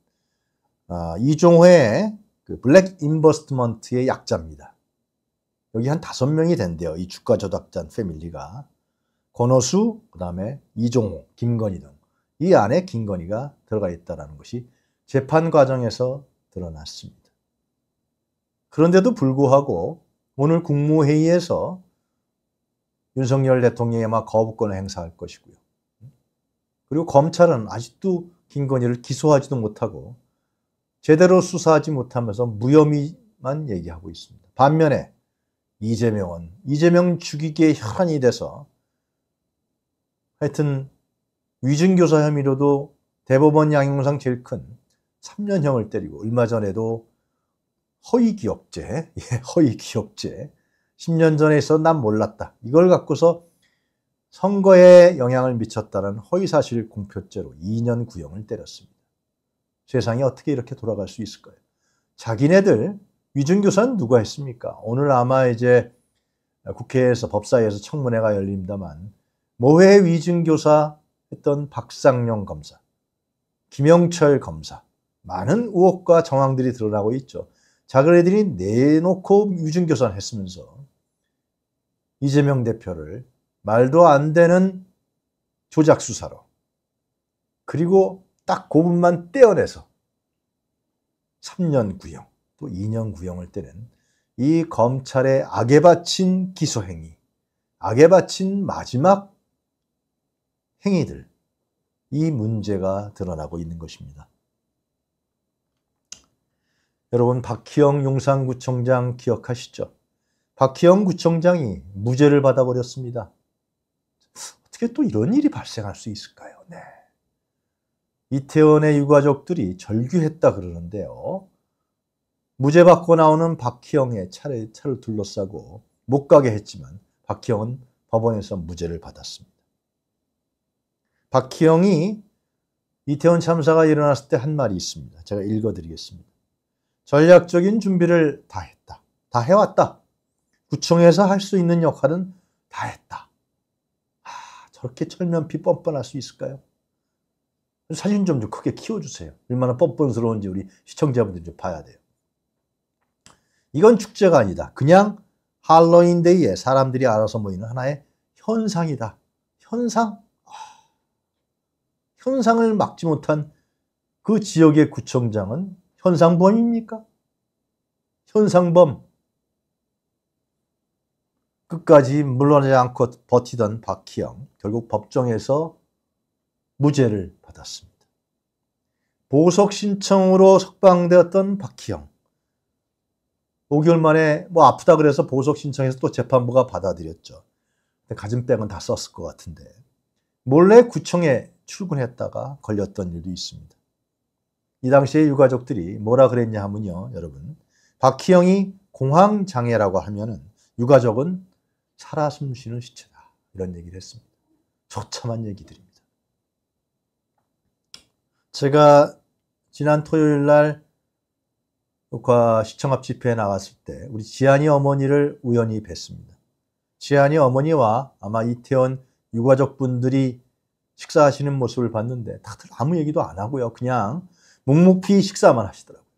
아, 이종호의 그 블랙 인버스트먼트의 약자입니다. 여기 한 다섯 명이 된대요. 이 주가 조작단 패밀리가. 권호수, 그 다음에 이종호, 김건희 등. 이 안에 김건희가 들어가 있다는 것이 재판 과정에서 드러났습니다. 그런데도 불구하고 오늘 국무회의에서 윤석열 대통령이 아마 거부권을 행사할 것이고요. 그리고 검찰은 아직도 김건희를 기소하지도 못하고 제대로 수사하지 못하면서 무혐의만 얘기하고 있습니다. 반면에 이재명은 이재명 죽이기에 혈안이 돼서 하여튼 위증교사 혐의로도 대법원 양형상 제일 큰 3년형을 때리고 얼마 전에도 허위기업죄, 예, 허위기업죄 10년 전에 있어 난 몰랐다. 이걸 갖고서 선거에 영향을 미쳤다는 허위사실 공표죄로 2년 구형을 때렸습니다. 세상이 어떻게 이렇게 돌아갈 수 있을까요? 자기네들 위증교사는 누가 했습니까? 오늘 아마 이제 국회에서 법사위에서 청문회가 열립니다만 모해 위증교사 했던 박상용 검사, 김영철 검사 많은 우혹과 정황들이 드러나고 있죠. 자그네들이 내놓고 위증교사를 했으면서 이재명 대표를 말도 안 되는 조작 수사로 그리고 딱 고분만 떼어내서 3년 구형 또 2년 구형을 때는 이 검찰의 악에 바친 기소행위, 악에 바친 마지막 행위들, 이 문제가 드러나고 있는 것입니다. 여러분, 박희영 용산구청장 기억하시죠? 박희영 구청장이 무죄를 받아버렸습니다. 어떻게 또 이런 일이 발생할 수 있을까요? 네. 이태원의 유가족들이 절규했다 그러는데요. 무죄 받고 나오는 박희영의 차례, 차를 둘러싸고 못 가게 했지만 박희영은 법원에서 무죄를 받았습니다. 박희영이 이태원 참사가 일어났을 때 한 말이 있습니다. 제가 읽어드리겠습니다. 전략적인 준비를 다 했다. 다 해왔다. 구청에서 할 수 있는 역할은 다 했다. 아, 저렇게 철면피 뻔뻔할 수 있을까요? 살림 좀좀 크게 키워주세요. 얼마나 뻔뻔스러운지 우리 시청자분들이 좀 봐야 돼요. 이건 축제가 아니다. 그냥 할로윈데이에 사람들이 알아서 모이는 하나의 현상이다. 현상? 아, 현상을 막지 못한 그 지역의 구청장은 현상범입니까? 현상범. 끝까지 물러나지 않고 버티던 박희영. 결국 법정에서 무죄를 받았습니다. 보석 신청으로 석방되었던 박희영. 5개월 만에 뭐 아프다 그래서 보석 신청해서 또 재판부가 받아들였죠. 가진백은 다 썼을 것 같은데. 몰래 구청에 출근했다가 걸렸던 일도 있습니다. 이 당시에 유가족들이 뭐라 그랬냐 하면요, 여러분. 박희영이 공황장애라고 하면은 유가족은 살아 숨쉬는 시체다. 이런 얘기를 했습니다. 조참한 얘기들입니다. 제가 지난 토요일 날 녹화 시청합 집회에 나갔을 때 우리 지한이 어머니를 우연히 뵀습니다. 지한이 어머니와 아마 이태원 유가족분들이 식사하시는 모습을 봤는데 다들 아무 얘기도 안 하고요. 그냥 묵묵히 식사만 하시더라고요.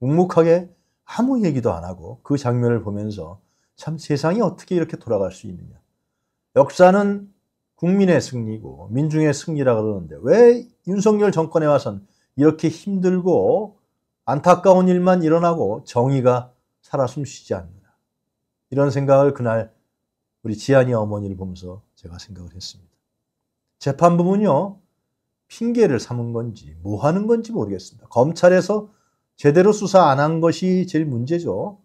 묵묵하게 아무 얘기도 안 하고 그 장면을 보면서 참 세상이 어떻게 이렇게 돌아갈 수 있느냐. 역사는 국민의 승리고 민중의 승리라 그러는데 왜 윤석열 정권에 와선 이렇게 힘들고 안타까운 일만 일어나고 정의가 살아 숨쉬지 않느냐 이런 생각을 그날 우리 지한이 어머니를 보면서 제가 생각을 했습니다. 재판부는요 핑계를 삼은 건지 뭐 하는 건지 모르겠습니다. 검찰에서 제대로 수사 안 한 것이 제일 문제죠.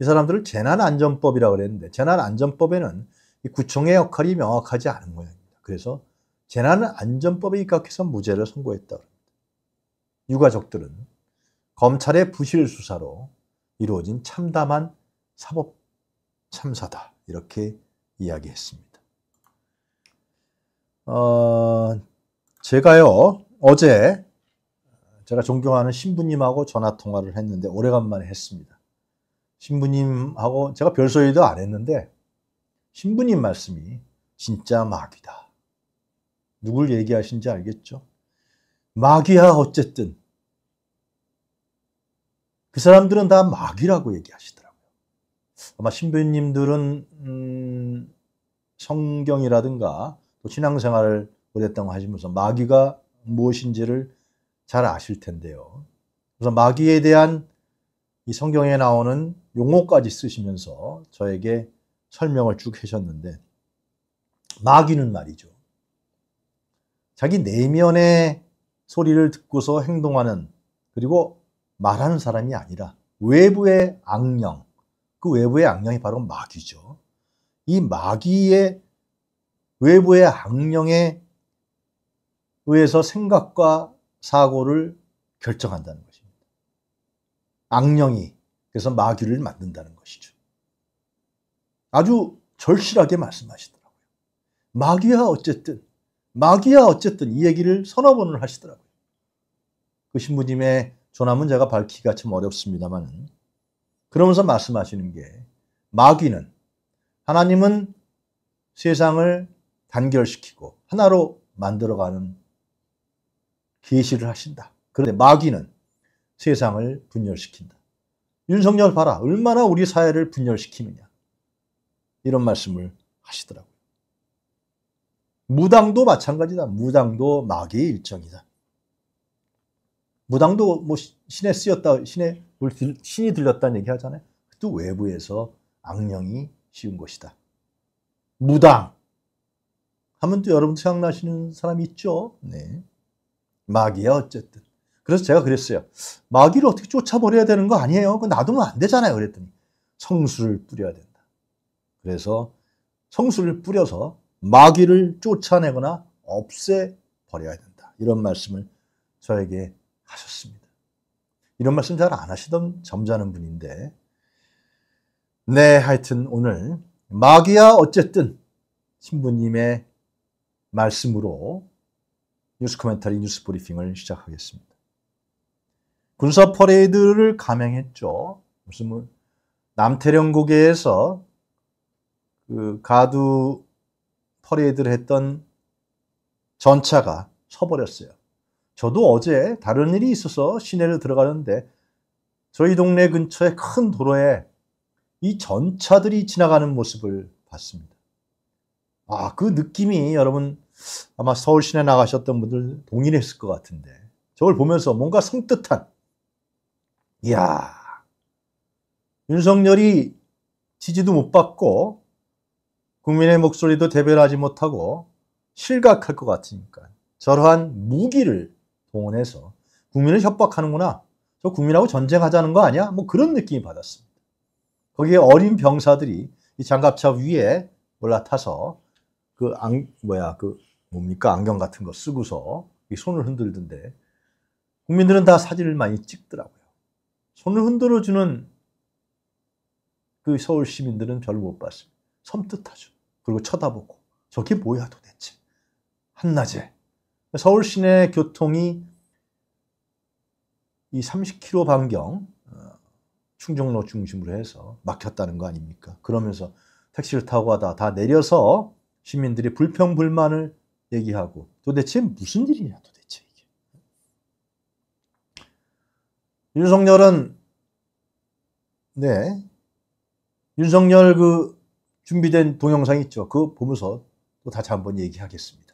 이 사람들을 재난안전법이라고 그랬는데 재난안전법에는 구청의 역할이 명확하지 않은 모양입니다. 그래서 재난안전법에 입각해서 무죄를 선고했다. 유가족들은 검찰의 부실 수사로 이루어진 참담한 사법 참사다. 이렇게 이야기했습니다. 어, 제가요, 어제 제가 존경하는 신부님하고 전화 통화를 했는데 오래간만에 했습니다. 신부님하고 제가 별 소리도 안 했는데 신부님 말씀이 진짜 마귀다. 누굴 얘기하신지 알겠죠? 마귀야 어쨌든 그 사람들은 다 마귀라고 얘기하시더라고요. 아마 신부님들은 음, 성경이라든가 또 신앙생활을 오랫동안 하시면서 마귀가 무엇인지를 잘 아실 텐데요. 그래서 마귀에 대한 이 성경에 나오는 용어까지 쓰시면서 저에게 설명을 쭉 하셨는데 마귀는 말이죠. 자기 내면의 소리를 듣고서 행동하는 그리고 말하는 사람이 아니라 외부의 악령, 그 외부의 악령이 바로 마귀죠. 이 마귀의 외부의 악령에 의해서 생각과 사고를 결정한다는 것입니다. 악령이 그래서 마귀를 만든다는 것이죠. 아주 절실하게 말씀하시더라고요. 마귀야 어쨌든 마귀야 어쨌든 이 얘기를 서너 번을 하시더라고요. 그 신부님의 조남은 제가 밝히기가 참 어렵습니다만 그러면서 말씀하시는 게 마귀는 하나님은 세상을 단결시키고 하나로 만들어가는 계시를 하신다. 그런데 마귀는 세상을 분열시킨다. 윤석열 봐라. 얼마나 우리 사회를 분열시키느냐. 이런 말씀을 하시더라고요. 무당도 마찬가지다. 무당도 마귀의 일정이다. 무당도 뭐 신에 쓰였다, 신에 신이 들렸다는 얘기 하잖아요. 또 외부에서 악령이 씌운 것이다. 무당 하면 또 여러분 생각나시는 사람이 있죠. 네. 마귀야 어쨌든. 그래서 제가 그랬어요. 마귀를 어떻게 쫓아버려야 되는 거 아니에요? 그 놔두면 안 되잖아요. 그랬더니 성수를 뿌려야 된다. 그래서 성수를 뿌려서 마귀를 쫓아내거나 없애버려야 된다. 이런 말씀을 저에게 하셨습니다. 이런 말씀 잘 안 하시던 점잖은 분인데, 네, 하여튼 오늘 마귀야 어쨌든 신부님의 말씀으로 뉴스 코멘터리 뉴스 브리핑을 시작하겠습니다. 군사 퍼레이드를 감행했죠. 무슨 뭐, 남태령 고개에서 그 가두 퍼레이드를 했던 전차가 쳐버렸어요. 저도 어제 다른 일이 있어서 시내를 들어가는데 저희 동네 근처의 큰 도로에 이 전차들이 지나가는 모습을 봤습니다. 아, 그 느낌이 여러분 아마 서울 시내 나가셨던 분들 동일했을 것 같은데 저걸 보면서 뭔가 성뜻한 이야 윤석열이 지지도 못 받고 국민의 목소리도 대변하지 못하고 실각할 것 같으니까 저러한 무기를 동원해서 국민을 협박하는구나. 저 국민하고 전쟁하자는 거 아니야? 뭐 그런 느낌이 받았습니다. 거기에 어린 병사들이 이 장갑차 위에 올라타서 그 안, 뭐야, 그 뭡니까? 안경 같은 거 쓰고서 손을 흔들던데 국민들은 다 사진을 많이 찍더라고요. 손을 흔들어주는 그 서울 시민들은 별로 못 봤습니다. 섬뜩하죠. 그리고 쳐다보고 저게 뭐야 도대체. 한낮에. 서울 시내 교통이 이 30km 반경 어, 충정로 중심으로 해서 막혔다는 거 아닙니까? 그러면서 택시를 타고 가다 다 내려서 시민들이 불평 불만을 얘기하고 도대체 무슨 일이냐 도대체 이게. 윤석열은 네 윤석열 그 준비된 동영상 있죠. 그거 보면서 또 다시 한번 얘기하겠습니다.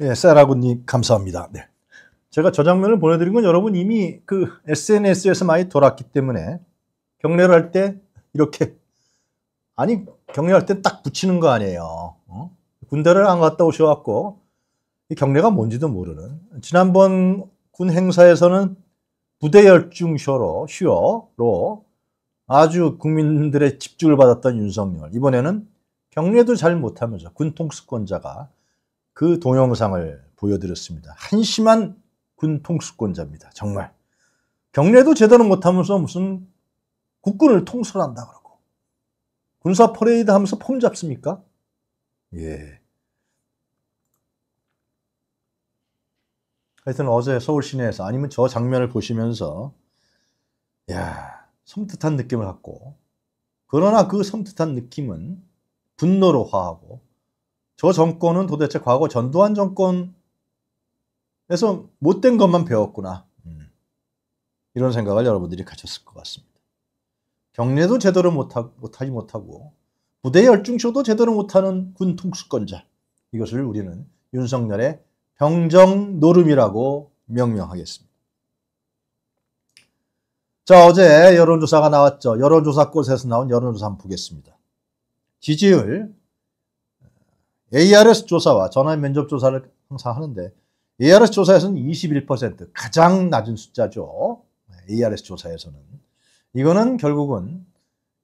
예, 세라군님 감사합니다. 네. 제가 저 장면을 보내드린 건 여러분 이미 그 SNS에서 많이 돌았기 때문에 경례를 할 때 이렇게 아니 경례할 때 딱 붙이는 거 아니에요. 어? 군대를 안 갔다 오셔갖고 이 경례가 뭔지도 모르는 지난번 군 행사에서는 부대 열중 쇼로 쇼로 아주 국민들의 집중을 받았던 윤석열 이번에는 경례도 잘 못하면서 군 통수권자가 그 동영상을 보여드렸습니다. 한심한 군 통수권자입니다. 정말. 경례도 제대로 못하면서 무슨 국군을 통솔한다 그러고 군사 퍼레이드 하면서 폼 잡습니까? 예. 하여튼 어제 서울 시내에서 아니면 저 장면을 보시면서 야 섬뜩한 느낌을 갖고 그러나 그 섬뜩한 느낌은 분노로 화하고 저 정권은 도대체 과거 전두환 정권에서 못된 것만 배웠구나. 음. 이런 생각을 여러분들이 가졌을 것 같습니다. 경례도 제대로 못하, 못하지 못하고 부대 열중쇼도 제대로 못하는 군 통수권자. 이것을 우리는 윤석열의 병정 노름이라고 명명하겠습니다. 자, 어제 여론조사가 나왔죠. 여론조사 곳에서 나온 여론조사 한번 보겠습니다. 지지율 ARS 조사와 전화인 면접 조사를 항상 하는데 ARS 조사에서는 21% 가장 낮은 숫자죠. 네, ARS 조사에서는 이거는 결국은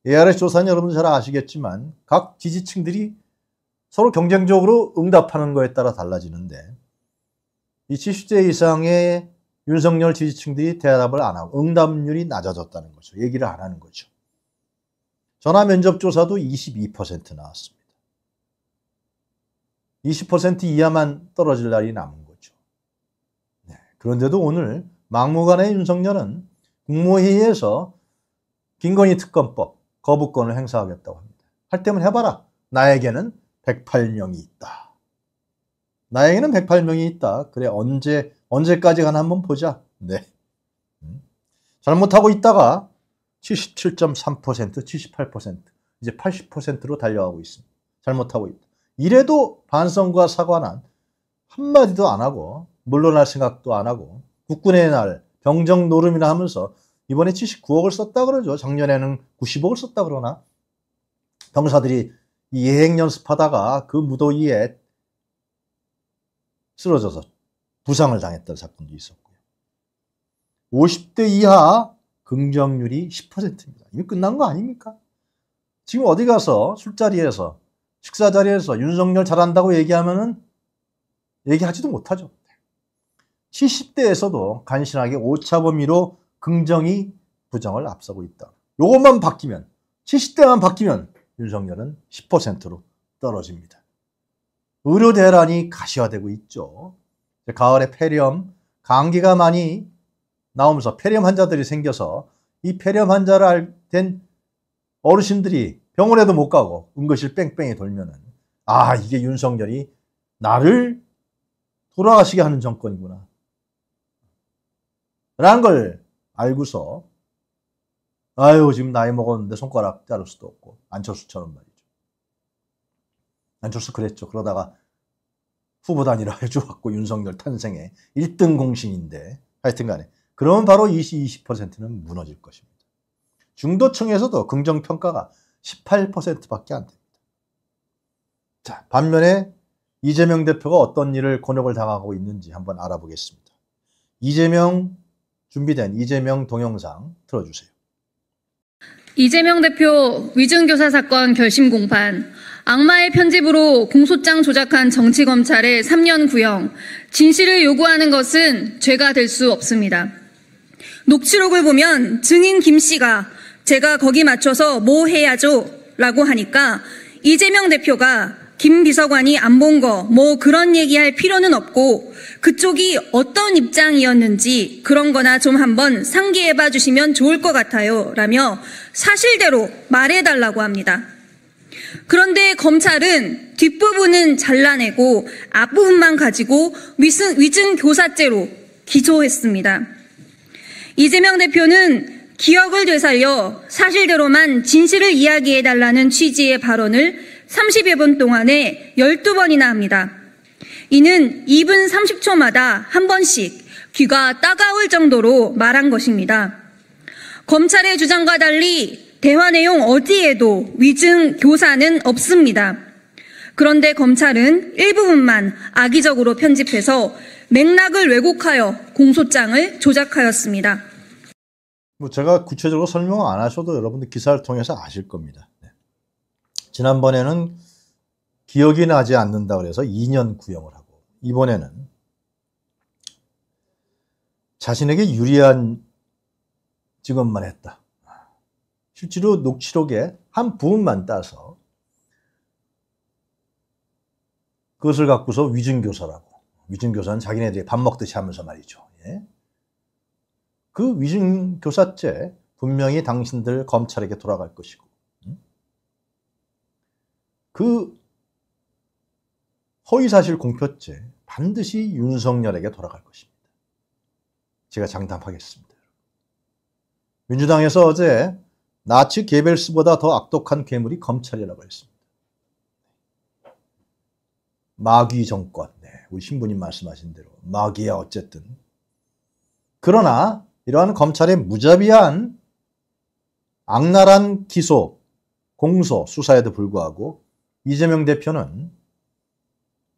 ARS 조사는 여러분들 잘 아시겠지만 각 지지층들이 서로 경쟁적으로 응답하는 거에 따라 달라지는데 이 70대 이상의 윤석열 지지층들이 대답을 안 하고 응답률이 낮아졌다는 거죠. 얘기를 안 하는 거죠. 전화 면접 조사도 22% 나왔습니다. 20% 이하만 떨어질 날이 남은 거죠. 네, 그런데도 오늘 막무가내 윤석열은 국무회의에서 김건희 특검법 거부권을 행사하겠다고 합니다. 할 때면 해봐라. 나에게는 108명이 있다. 나에게는 108명이 있다. 그래 언제 언제까지 가나 한번 보자. 네. 음. 잘못하고 있다가 77.3%, 78%, 이제 80%로 달려가고 있습니다. 잘못하고 있다. 이래도 반성과 사과는 한마디도 안 하고 물러날 생각도 안 하고 국군의 날 병정 노름이나 하면서 이번에 79억을 썼다 그러죠. 작년에는 90억을 썼다 그러나 병사들이 예행 연습하다가 그 무더위에 쓰러져서 부상을 당했던 사건도 있었고요. 50대 이하 긍정률이 10%입니다. 이미 끝난 거 아닙니까? 지금 어디 가서 술자리에서 식사 자리에서 윤석열 잘한다고 얘기하면은 얘기하지도 못하죠. 70대에서도 간신하게 오차 범위로 긍정이 부정을 앞서고 있다. 요것만 바뀌면 70대만 바뀌면 윤석열은 10%로 떨어집니다. 의료 대란이 가시화되고 있죠. 가을에 폐렴, 감기가 많이 나오면서 폐렴 환자들이 생겨서 이 폐렴 환자를 알 된 어르신들이 병원에도 못 가고 응급실 뺑뺑이 돌면은 아 이게 윤석열이 나를 돌아가시게 하는 정권이구나. 라는 걸 알고서 아유 지금 나이 먹었는데 손가락 자를 수도 없고 안철수처럼 말이죠. 안철수 그랬죠. 그러다가 후보 단위라 해줘갖고 윤석열 탄생의 1등 공신인데 하여튼간에 그러면 바로 20, 20%는 무너질 것입니다. 중도층에서도 긍정평가가 18%밖에 안 됩니다. 자, 반면에 이재명 대표가 어떤 일을 권역을 당하고 있는지 한번 알아보겠습니다. 이재명 준비된 이재명 동영상 틀어주세요. 이재명 대표 위증교사 사건 결심 공판 악마의 편집으로 공소장 조작한 정치검찰의 3년 구형 진실을 요구하는 것은 죄가 될 수 없습니다. 녹취록을 보면 증인 김 씨가 제가 거기 맞춰서 뭐 해야죠? 라고 하니까 이재명 대표가 김 비서관이 안 본 거 뭐 그런 얘기할 필요는 없고 그쪽이 어떤 입장이었는지 그런 거나 좀 한번 상기해 봐 주시면 좋을 것 같아요. 라며 사실대로 말해 달라고 합니다. 그런데 검찰은 뒷부분은 잘라내고 앞부분만 가지고 위증, 교사죄로 기소했습니다. 이재명 대표는 기억을 되살려 사실대로만 진실을 이야기해달라는 취지의 발언을 30여 분 동안에 12번이나 합니다. 이는 2분 30초마다 한 번씩 귀가 따가울 정도로 말한 것입니다. 검찰의 주장과 달리 대화 내용 어디에도 위증 교사는 없습니다. 그런데 검찰은 일부분만 악의적으로 편집해서 맥락을 왜곡하여 공소장을 조작하였습니다. 뭐 제가 구체적으로 설명 안 하셔도 여러분들 기사를 통해서 아실 겁니다. 네. 지난번에는 기억이 나지 않는다 그래서 2년 구형을 하고 이번에는 자신에게 유리한 직업만 했다. 실제로 녹취록의 한 부분만 따서 그것을 갖고서 위증교사라고 위증교사는 자기네들이 밥 먹듯이 하면서 말이죠. 예? 그 위증교사죄 분명히 당신들 검찰에게 돌아갈 것이고 그 허위사실 공표죄 반드시 윤석열에게 돌아갈 것입니다. 제가 장담하겠습니다. 민주당에서 어제 나치 게벨스보다 더 악독한 괴물이 검찰이라고 했습니다. 마귀 정권, 네, 우리 신부님 말씀하신 대로 마귀야 어쨌든. 그러나 이러한 검찰의 무자비한 악랄한 기소, 공소, 수사에도 불구하고 이재명 대표는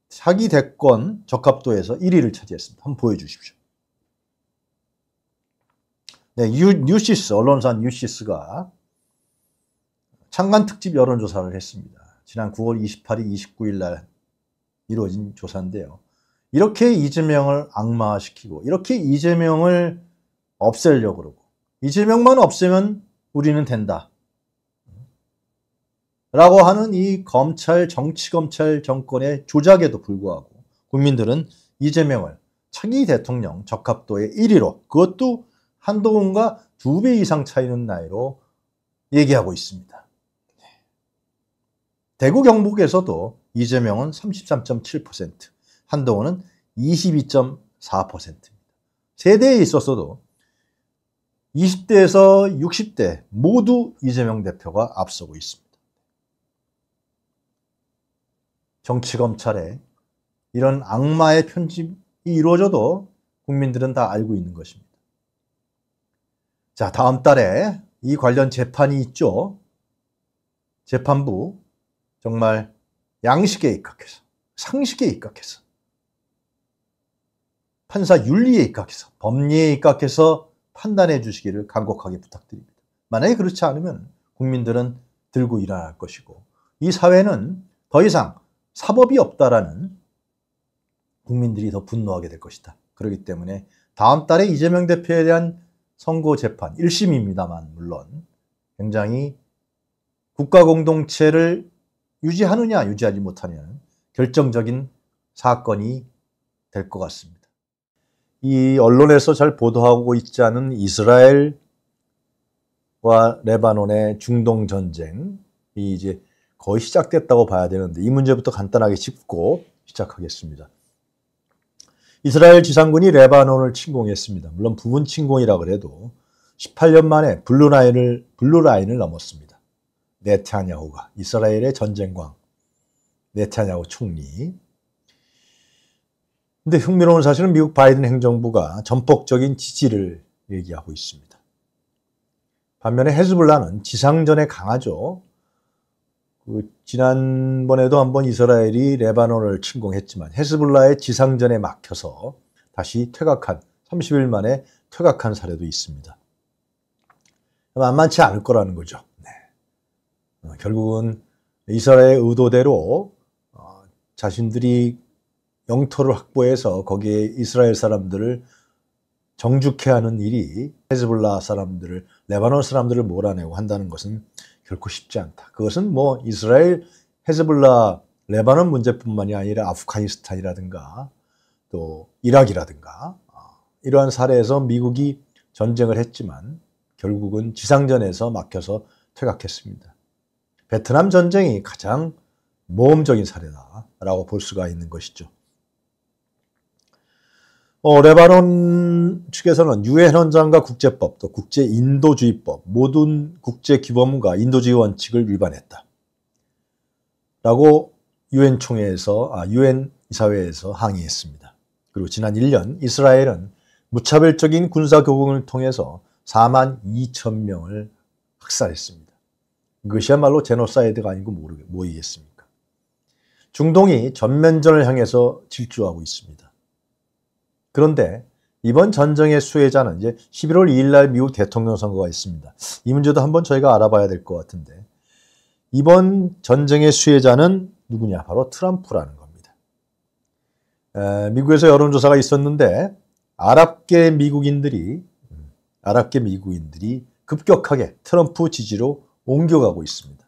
사기 대권 적합도에서 1위를 차지했습니다. 한번 보여주십시오. 네, 유, 뉴시스, 언론사 뉴시스가 창간 특집 여론조사를 했습니다. 지난 9월 28일, 29일 날 이루어진 조사인데요. 이렇게 이재명을 악마화시키고 이렇게 이재명을 없애려고 그러고 이재명만 없애면 우리는 된다. 라고 하는 이 검찰, 정치검찰 정권의 조작에도 불구하고 국민들은 이재명을 차기 대통령 적합도의 1위로 그것도 한동훈과 두 배 이상 차이는 나이로 얘기하고 있습니다. 대구 경북에서도 이재명은 33.7%, 한동훈은 22.4%입니다. 세대에 있어서도 20대에서 60대 모두 이재명 대표가 앞서고 있습니다. 정치검찰에 이런 악마의 편집이 이루어져도 국민들은 다 알고 있는 것입니다. 자, 다음 달에 이 관련 재판이 있죠. 재판부 정말 양식에 입각해서, 상식에 입각해서, 판사 윤리에 입각해서, 법리에 입각해서 판단해 주시기를 간곡하게 부탁드립니다. 만약에 그렇지 않으면 국민들은 들고 일어날 것이고 이 사회는 더 이상 사법이 없다라는 국민들이 더 분노하게 될 것이다. 그렇기 때문에 다음 달에 이재명 대표에 대한 선거 재판 1심입니다만 물론 굉장히 국가 공동체를 유지하느냐 유지하지 못하느냐는 결정적인 사건이 될 것 같습니다. 이 언론에서 잘 보도하고 있지 않은 이스라엘과 레바논의 중동 전쟁이 이제 거의 시작됐다고 봐야 되는데 이 문제부터 간단하게 짚고 시작하겠습니다. 이스라엘 지상군이 레바논을 침공했습니다. 물론 부분 침공이라 그래도 18년 만에 블루라인을 블루라인을 넘었습니다. 네타냐후가 이스라엘의 전쟁광 네타냐후 총리 근데 흥미로운 사실은 미국 바이든 행정부가 전폭적인 지지를 얘기하고 있습니다. 반면에 헤즈블라는지상전에 강하죠. 그 지난번에도 한번 이스라엘이 레바논을 침공했지만 헤즈블라의 지상전에 막혀서 다시 퇴각한 30일 만에 퇴각한 사례도 있습니다. 만만치 않을 거라는 거죠. 네. 어, 결국은 이스라엘의 의도대로 어, 자신들이 영토를 확보해서 거기에 이스라엘 사람들을 정죽해 하는 일이 헤즈블라 사람들을 레바논 사람들을 몰아내고 한다는 것은 결코 쉽지 않다. 그것은 뭐 이스라엘 헤즈블라 레바논 문제뿐만이 아니라 아프가니스탄이라든가 또이라기라든가 어, 이러한 사례에서 미국이 전쟁을 했지만 결국은 지상전에서 막혀서 퇴각했습니다. 베트남 전쟁이 가장 모험적인 사례다라고 볼 수가 있는 것이죠. 어, 레바논 측에서는 유엔 헌장과 국제법 또 국제 인도주의법 모든 국제 규범과 인도주의 원칙을 위반했다. 라고 유엔 총회에서 아 유엔 이사회에서 항의했습니다. 그리고 지난 1년 이스라엘은 무차별적인 군사 교공을 통해서 4만 2천 명을 학살했습니다. 그것이야말로 제노사이드가 아니고 모르게 모이겠습니까? 중동이 전면전을 향해서 질주하고 있습니다. 그런데 이번 전쟁의 수혜자는 이제 11월 2일 날 미국 대통령 선거가 있습니다. 이 문제도 한번 저희가 알아봐야 될 것 같은데 이번 전쟁의 수혜자는 누구냐? 바로 트럼프라는 겁니다. 에, 미국에서 여론조사가 있었는데 아랍계 미국인들이 음, 아랍계 미국인들이 급격하게 트럼프 지지로 옮겨가고 있습니다.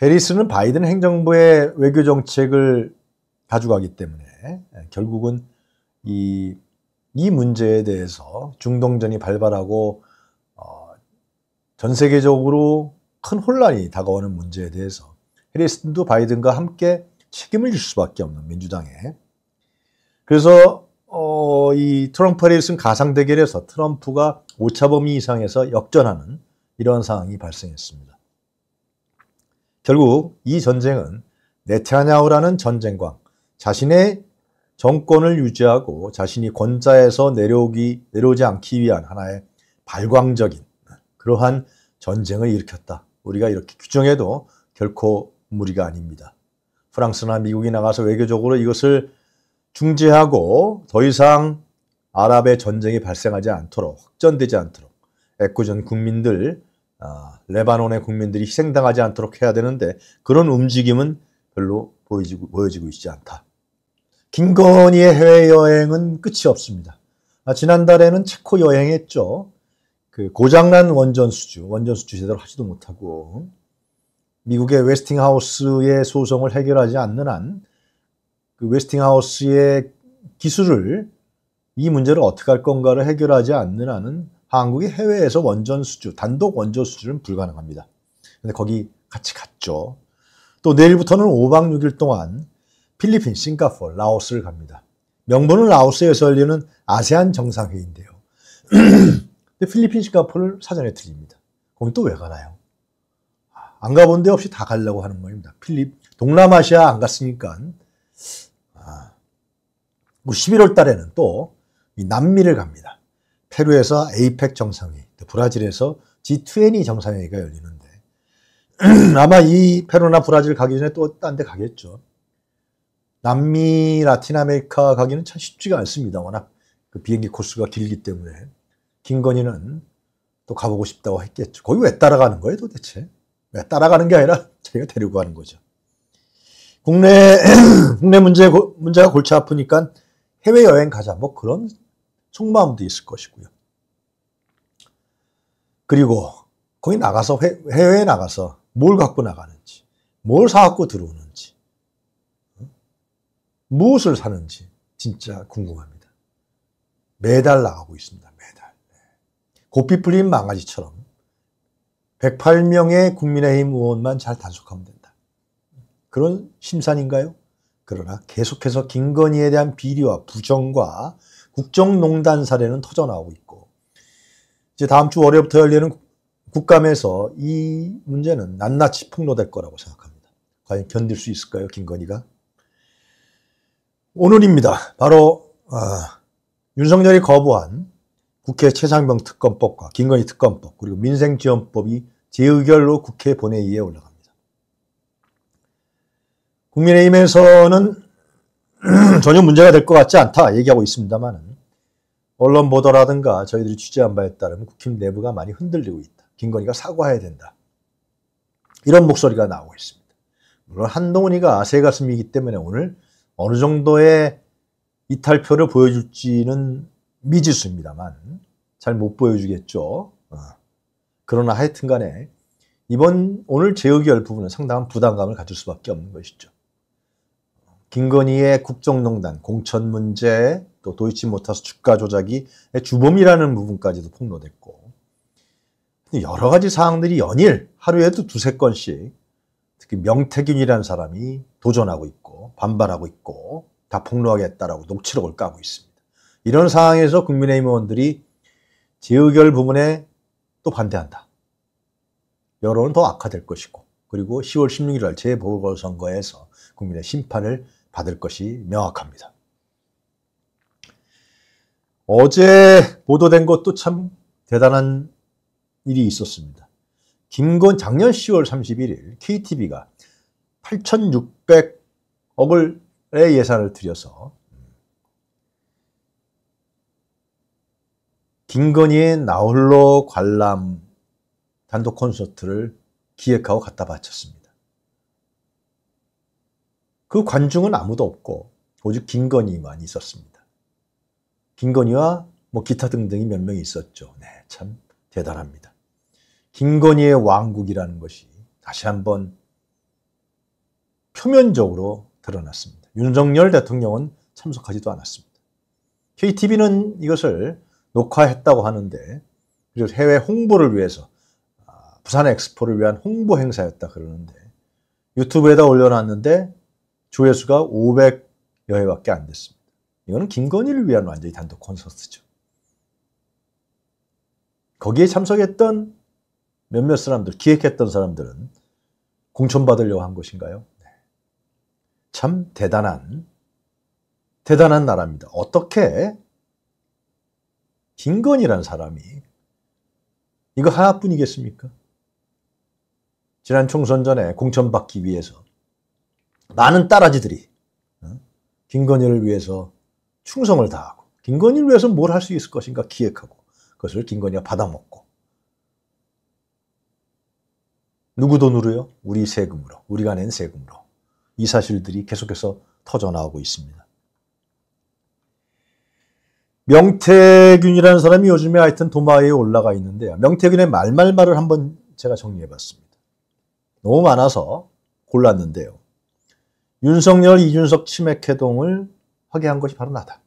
해리스는 바이든 행정부의 외교 정책을 가져가기 때문에 결국은 이, 이 문제에 대해서 중동전이 발발하고 어, 전 세계적으로 큰 혼란이 다가오는 문제에 대해서 해리슨도 바이든과 함께 책임을 질 수밖에 없는 민주당에 그래서 어, 이 트럼프 해리슨 가상 대결에서 트럼프가 오차 범위 이상에서 역전하는 이러한 상황이 발생했습니다. 결국 이 전쟁은 네타냐후라는 전쟁광 자신의 정권을 유지하고 자신이 권자에서 내려오기, 내려오지 않기 위한 하나의 발광적인 그러한 전쟁을 일으켰다. 우리가 이렇게 규정해도 결코 무리가 아닙니다. 프랑스나 미국이 나가서 외교적으로 이것을 중재하고 더 이상 아랍의 전쟁이 발생하지 않도록 확전되지 않도록 애꿎은 국민들 아, 레바논의 국민들이 희생당하지 않도록 해야 되는데 그런 움직임은 별로 보여지고, 보여지고 있지 않다. 김건희의 해외여행은 끝이 없습니다. 아, 지난달에는 체코 여행했죠. 그 고장난 원전수주, 원전수주 제대로 하지도 못하고 미국의 웨스팅하우스의 소송을 해결하지 않는 한그 웨스팅하우스의 기술을 이 문제를 어떻게 할 건가를 해결하지 않는 한은 한국이 해외에서 원전 수주, 단독 원전 수주는 불가능합니다. 근데 거기 같이 갔죠. 또 내일부터는 5박 6일 동안 필리핀, 싱가포르, 라오스를 갑니다. 명분은 라오스에서 열리는 아세안 정상회의인데요. 근데 필리핀, 싱가포르를 사전에 틀립니다. 그럼 또 왜 가나요? 아, 안 가본 데 없이 다 가려고 하는 겁니다 필리 동남아시아 안 갔으니까 아, 11월 달에는 또 남미를 갑니다. 페루에서 에이펙 정상회의, 브라질에서 G20 정상회의가 열리는데 아마 이 페루나 브라질 가기 전에 또 딴 데 가겠죠. 남미 라틴 아메리카 가기는 참 쉽지가 않습니다. 워낙 그 비행기 코스가 길기 때문에 김건희는 또 가보고 싶다고 했겠죠. 거기 왜 따라가는 거예요 도대체? 왜 따라가는 게 아니라 자기가 데리고 가는 거죠. 국내 국내 문제 문제가 골치 아프니까 해외 여행 가자 뭐 그런 속마음도 있을 것이고요. 그리고 거기 나가서 해, 해외에 나가서 뭘 갖고 나가는지, 뭘 사갖고 들어오는. 무엇을 사는지 진짜 궁금합니다. 매달 나가고 있습니다. 매달. 네. 고삐 풀린 망아지처럼 108명의 국민의힘 의원만 잘 단속하면 된다. 그런 심산인가요? 그러나 계속해서 김건희에 대한 비리와 부정과 국정농단 사례는 터져나오고 있고 이제 다음 주 월요일부터 열리는 국감에서 이 문제는 낱낱이 폭로될 거라고 생각합니다. 과연 견딜 수 있을까요, 김건희가? 오늘입니다. 바로 어, 윤석열이 거부한 국회 최상병 특검법과 김건희 특검법 그리고 민생지원법이 재의결로 국회 본회의에 올라갑니다. 국민의힘에서는 전혀 문제가 될 것 같지 않다 얘기하고 있습니다만 언론 보도라든가 저희들이 취재한 바에 따르면 국힘 내부가 많이 흔들리고 있다. 김건희가 사과해야 된다. 이런 목소리가 나오고 있습니다. 물론 한동훈이가 새 가슴이기 때문에 오늘 어느 정도의 이탈표를 보여줄지는 미지수입니다만 잘 못 보여주겠죠. 어. 그러나 하여튼간에 이번 오늘 재의결 부분은 상당한 부담감을 가질 수밖에 없는 것이죠. 김건희의 국정농단, 공천 문제, 또 도이치모터스 주가 조작이 주범이라는 부분까지도 폭로됐고 여러 가지 사항들이 연일 하루에도 두세 건씩 특히 명태균이라는 사람이 도전하고 있고 반발하고 있고 다 폭로하겠다라고 녹취록을 까고 있습니다. 이런 상황에서 국민의힘 의원들이 재의결 부분에 또 반대한다. 여론은 더 악화될 것이고 그리고 10월 16일 날 재보궐선거에서 국민의 심판을 받을 것이 명확합니다. 어제 보도된 것도 참 대단한 일이 있었습니다. 김건 작년 10월 31일 KTV가 8,600 억을의 예산을 들여서 김건희의 나홀로 관람 단독 콘서트를 기획하고 갖다 바쳤습니다. 그 관중은 아무도 없고 오직 김건희만 있었습니다. 김건희와 뭐 기타 등등이 몇 명이 있었죠. 네, 참 대단합니다. 김건희의 왕국이라는 것이 다시 한번 표면적으로 드러났습니다. 윤석열 대통령은 참석하지도 않았습니다. KTV는 이것을 녹화했다고 하는데 그래서 해외 홍보를 위해서 아, 부산 엑스포를 위한 홍보 행사였다 그러는데 유튜브에다 올려놨는데 조회수가 500여 회밖에 안 됐습니다. 이거는 김건희를 위한 완전히 단독 콘서트죠. 거기에 참석했던 몇몇 사람들, 기획했던 사람들은 공천받으려고 한 것인가요? 참 대단한 대단한 나라입니다. 어떻게 김건희라는 사람이 이거 하나뿐이겠습니까? 지난 총선 전에 공천받기 위해서 많은 따라지들이 어? 김건희를 위해서 충성을 다하고 김건희를 위해서 뭘 할 수 있을 것인가 기획하고 그것을 김건희가 받아먹고 누구 돈으로요? 우리 세금으로 우리가 낸 세금으로 이 사실들이 계속해서 터져나오고 있습니다. 명태균이라는 사람이 요즘에 하여튼 도마에 올라가 있는데요. 명태균의 말말말을 한번 제가 정리해봤습니다. 너무 많아서 골랐는데요. 윤석열, 이준석 치맥 해동을 하게 한 것이 바로 나다.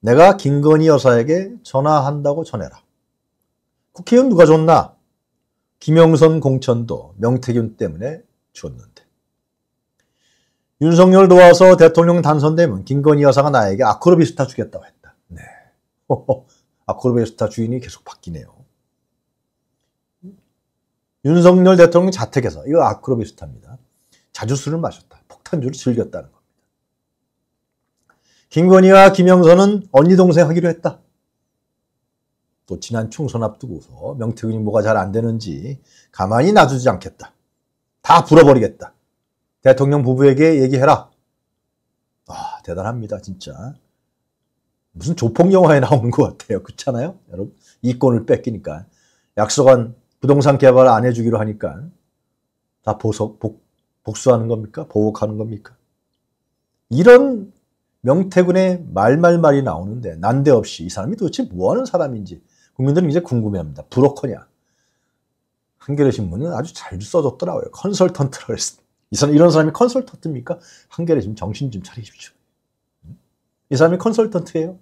내가 김건희 여사에게 전화한다고 전해라. 국회의원 누가 줬나? 김영선 공천도 명태균 때문에 줬는데. 윤석열 도와서 대통령 당선되면 김건희 여사가 나에게 아크로비스타 주겠다고 했다. 네. 아크로비스타 주인이 계속 바뀌네요. 윤석열 대통령 자택에서 이거 아크로비스타입니다. 자주 술을 마셨다. 폭탄주를 즐겼다는 겁니다. 김건희와 김영선은 언니 동생 하기로 했다. 또 지난 총선 앞두고서 명태균이 뭐가 잘 안 되는지 가만히 놔두지 않겠다. 다 불어버리겠다. 대통령 부부에게 얘기해라. 아, 대단합니다, 진짜. 무슨 조폭 영화에 나오는 것 같아요. 그렇잖아요? 여러분, 이권을 뺏기니까. 약속한 부동산 개발 안 해주기로 하니까 다 보석, 복, 복수하는 겁니까? 보복하는 겁니까? 이런 명태군의 말말말이 나오는데 난데없이 이 사람이 도대체 뭐하는 사람인지 국민들은 이제 궁금해합니다. 브로커냐? 한겨레 신문은 아주 잘 써줬더라고요. 컨설턴트라고 했습니다. 이 사람, 이런 사람이 컨설턴트입니까? 한결에 좀 정신 좀 차리십시오. 이 사람이 컨설턴트예요.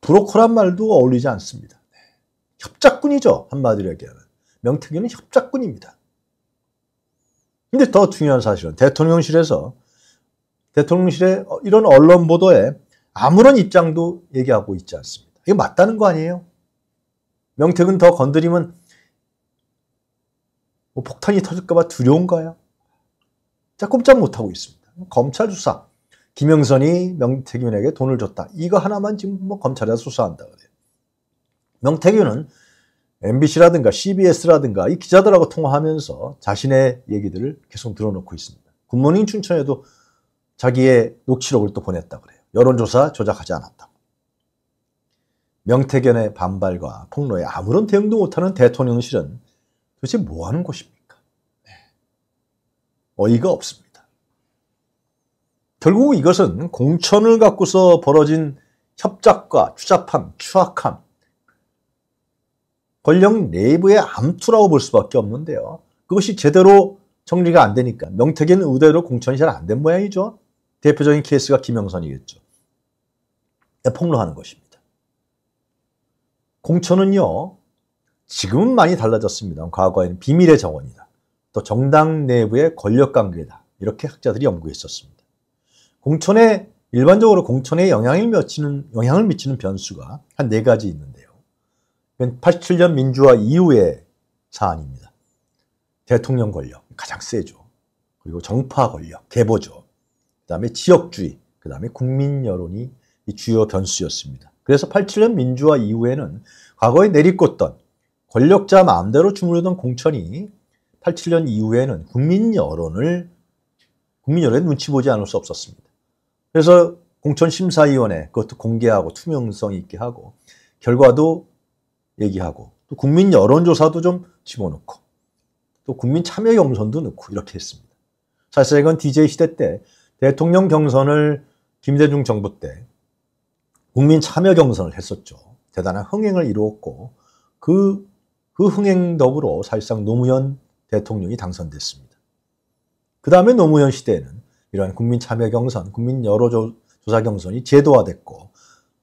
브로커란 말도 어울리지 않습니다. 네. 협작꾼이죠. 한마디로 얘기하면. 명태균은 협작꾼입니다. 근데 더 중요한 사실은 대통령실에서 대통령실의 이런 언론 보도에 아무런 입장도 얘기하고 있지 않습니다. 이게 맞다는 거 아니에요? 명태균 더 건드리면 뭐 폭탄이 터질까봐 두려운가요? 자, 꼼짝 못하고 있습니다. 검찰 수사. 김영선이 명태균에게 돈을 줬다. 이거 하나만 지금 뭐 검찰에서 수사한다 그래요. 명태균은 MBC라든가 CBS라든가 이 기자들하고 통화하면서 자신의 얘기들을 계속 들어놓고 있습니다. 굿모닝 춘천에도 자기의 녹취록을 또 보냈다 그래요. 여론조사 조작하지 않았다. 명태균의 반발과 폭로에 아무런 대응도 못하는 대통령실은 도대체 뭐 하는 곳입니까? 네. 어이가 없습니다. 결국 이것은 공천을 갖고서 벌어진 협작과 추잡함, 추악함, 권력 내부의 암투라고 볼 수밖에 없는데요. 그것이 제대로 정리가 안 되니까 명태균 의대로 공천이 잘 안 된 모양이죠. 대표적인 케이스가 김영선이겠죠. 폭로하는 것입니다. 공천은요 지금은 많이 달라졌습니다. 과거에는 비밀의 정원이다. 또 정당 내부의 권력 관계다. 이렇게 학자들이 연구했었습니다. 공천에 일반적으로 공천에 영향을 미치는 영향을 미치는 변수가 한 네 가지 있는데요. 87년 민주화 이후의 사안입니다. 대통령 권력 가장 세죠. 그리고 정파 권력 개보죠. 그다음에 지역주의, 그다음에 국민 여론이 주요 변수였습니다. 그래서 87년 민주화 이후에는 과거에 내리꽂던 권력자 마음대로 주무르던 공천이 87년 이후에는 국민 여론을 국민 여론에 눈치 보지 않을 수 없었습니다. 그래서 공천심사위원회 그것도 공개하고 투명성 있게 하고 결과도 얘기하고 또 국민 여론조사도 좀 집어넣고 또 국민 참여 경선도 넣고 이렇게 했습니다. 사실 이건 DJ 시대 때 대통령 경선을 김대중 정부 때 국민 참여 경선을 했었죠. 대단한 흥행을 이루었고 그그 흥행 덕으로 사실상 노무현 대통령이 당선됐습니다. 그 다음에 노무현 시대에는 이러한 국민 참여 경선, 국민 여론조사 경선이 제도화됐고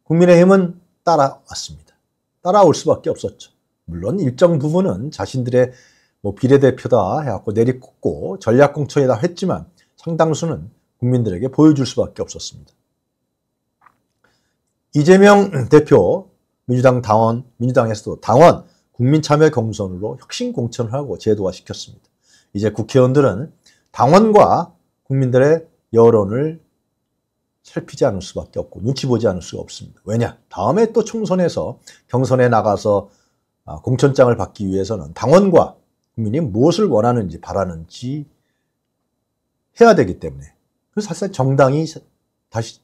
국민의힘은 따라왔습니다. 따라올 수밖에 없었죠. 물론 일정 부분은 자신들의 뭐 비례대표다 해갖고 내리꽂고 전략공천이다 했지만 상당수는 국민들에게 보여줄 수밖에 없었습니다. 이재명 대표 민주당 당원 민주당에서도 당원 국민참여 경선으로 혁신 공천을 하고 제도화시켰습니다. 이제 국회의원들은 당원과 국민들의 여론을 살피지 않을 수밖에 없고 눈치 보지 않을 수가 없습니다. 왜냐? 다음에 또 총선에서 경선에 나가서 아, 공천장을 받기 위해서는 당원과 국민이 무엇을 원하는지 바라는지 해야 되기 때문에 그 사실 정당이 다시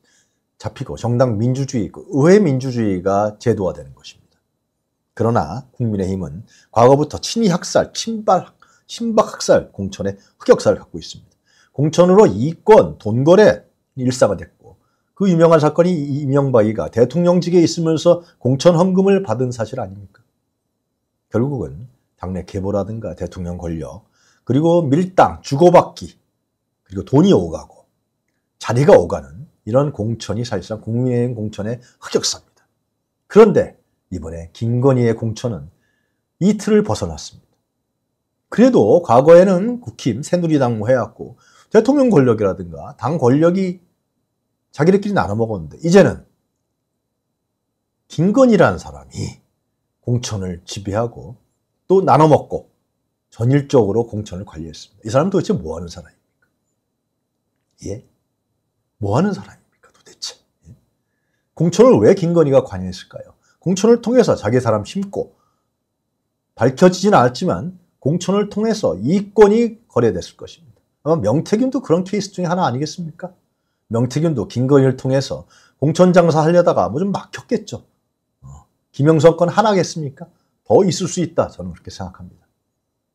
잡히고 정당 민주주의, 그 의회 민주주의가 제도화되는 것입니다. 그러나 국민의힘은 과거부터 친위 학살, 친박 친박 학살, 공천의 흑역사를 갖고 있습니다. 공천으로 이권, 돈거래 일사가 됐고 그 유명한 사건이 이명박이가 대통령직에 있으면서 공천 헌금을 받은 사실 아닙니까? 결국은 당내 계보라든가 대통령 권력 그리고 밀당, 주고받기 그리고 돈이 오가고 자리가 오가는 이런 공천이 사실상 국민의힘 공천의 흑역사입니다. 그런데 이번에 김건희의 공천은 이틀을 벗어났습니다. 그래도 과거에는 국힘, 새누리당 뭐 해왔고 대통령 권력이라든가 당 권력이 자기들끼리 나눠 먹었는데 이제는 김건희라는 사람이 공천을 지배하고 또 나눠 먹고 전일적으로 공천을 관리했습니다. 이 사람 도대체 뭐 하는 사람입니까? 예? 뭐 하는 사람입니까 도대체? 예? 공천을 왜 김건희가 관여했을까요? 공천을 통해서 자기 사람 심고 밝혀지진 않았지만 공천을 통해서 이권이 거래됐을 것입니다. 아마 어, 명태균도 그런 케이스 중에 하나 아니겠습니까? 명태균도 김건희를 통해서 공천 장사하려다가 뭐 좀 막혔겠죠. 어, 김영선 건 하나겠습니까? 더 있을 수 있다. 저는 그렇게 생각합니다.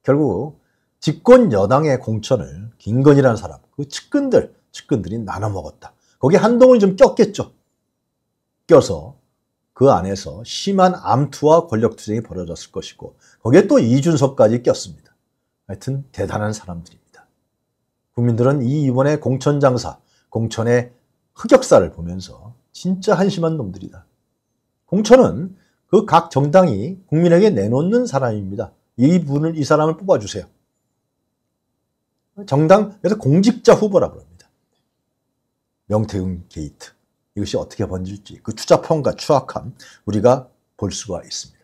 결국 집권 여당의 공천을 김건희라는 사람, 그 측근들, 측근들이 나눠 먹었다. 거기 한동훈이 좀 꼈겠죠. 껴서 그 안에서 심한 암투와 권력투쟁이 벌어졌을 것이고 거기에 또 이준석까지 꼈습니다. 하여튼 대단한 사람들입니다. 국민들은 이 이번에 공천장사, 공천의 흑역사를 보면서 진짜 한심한 놈들이다. 공천은 그 각 정당이 국민에게 내놓는 사람입니다. 이분을 이 사람을 뽑아주세요. 정당 에서 공직자 후보라고 합니다. 명태웅 게이트. 이것이 어떻게 번질지 그투자평가 추악함 우리가 볼 수가 있습니다.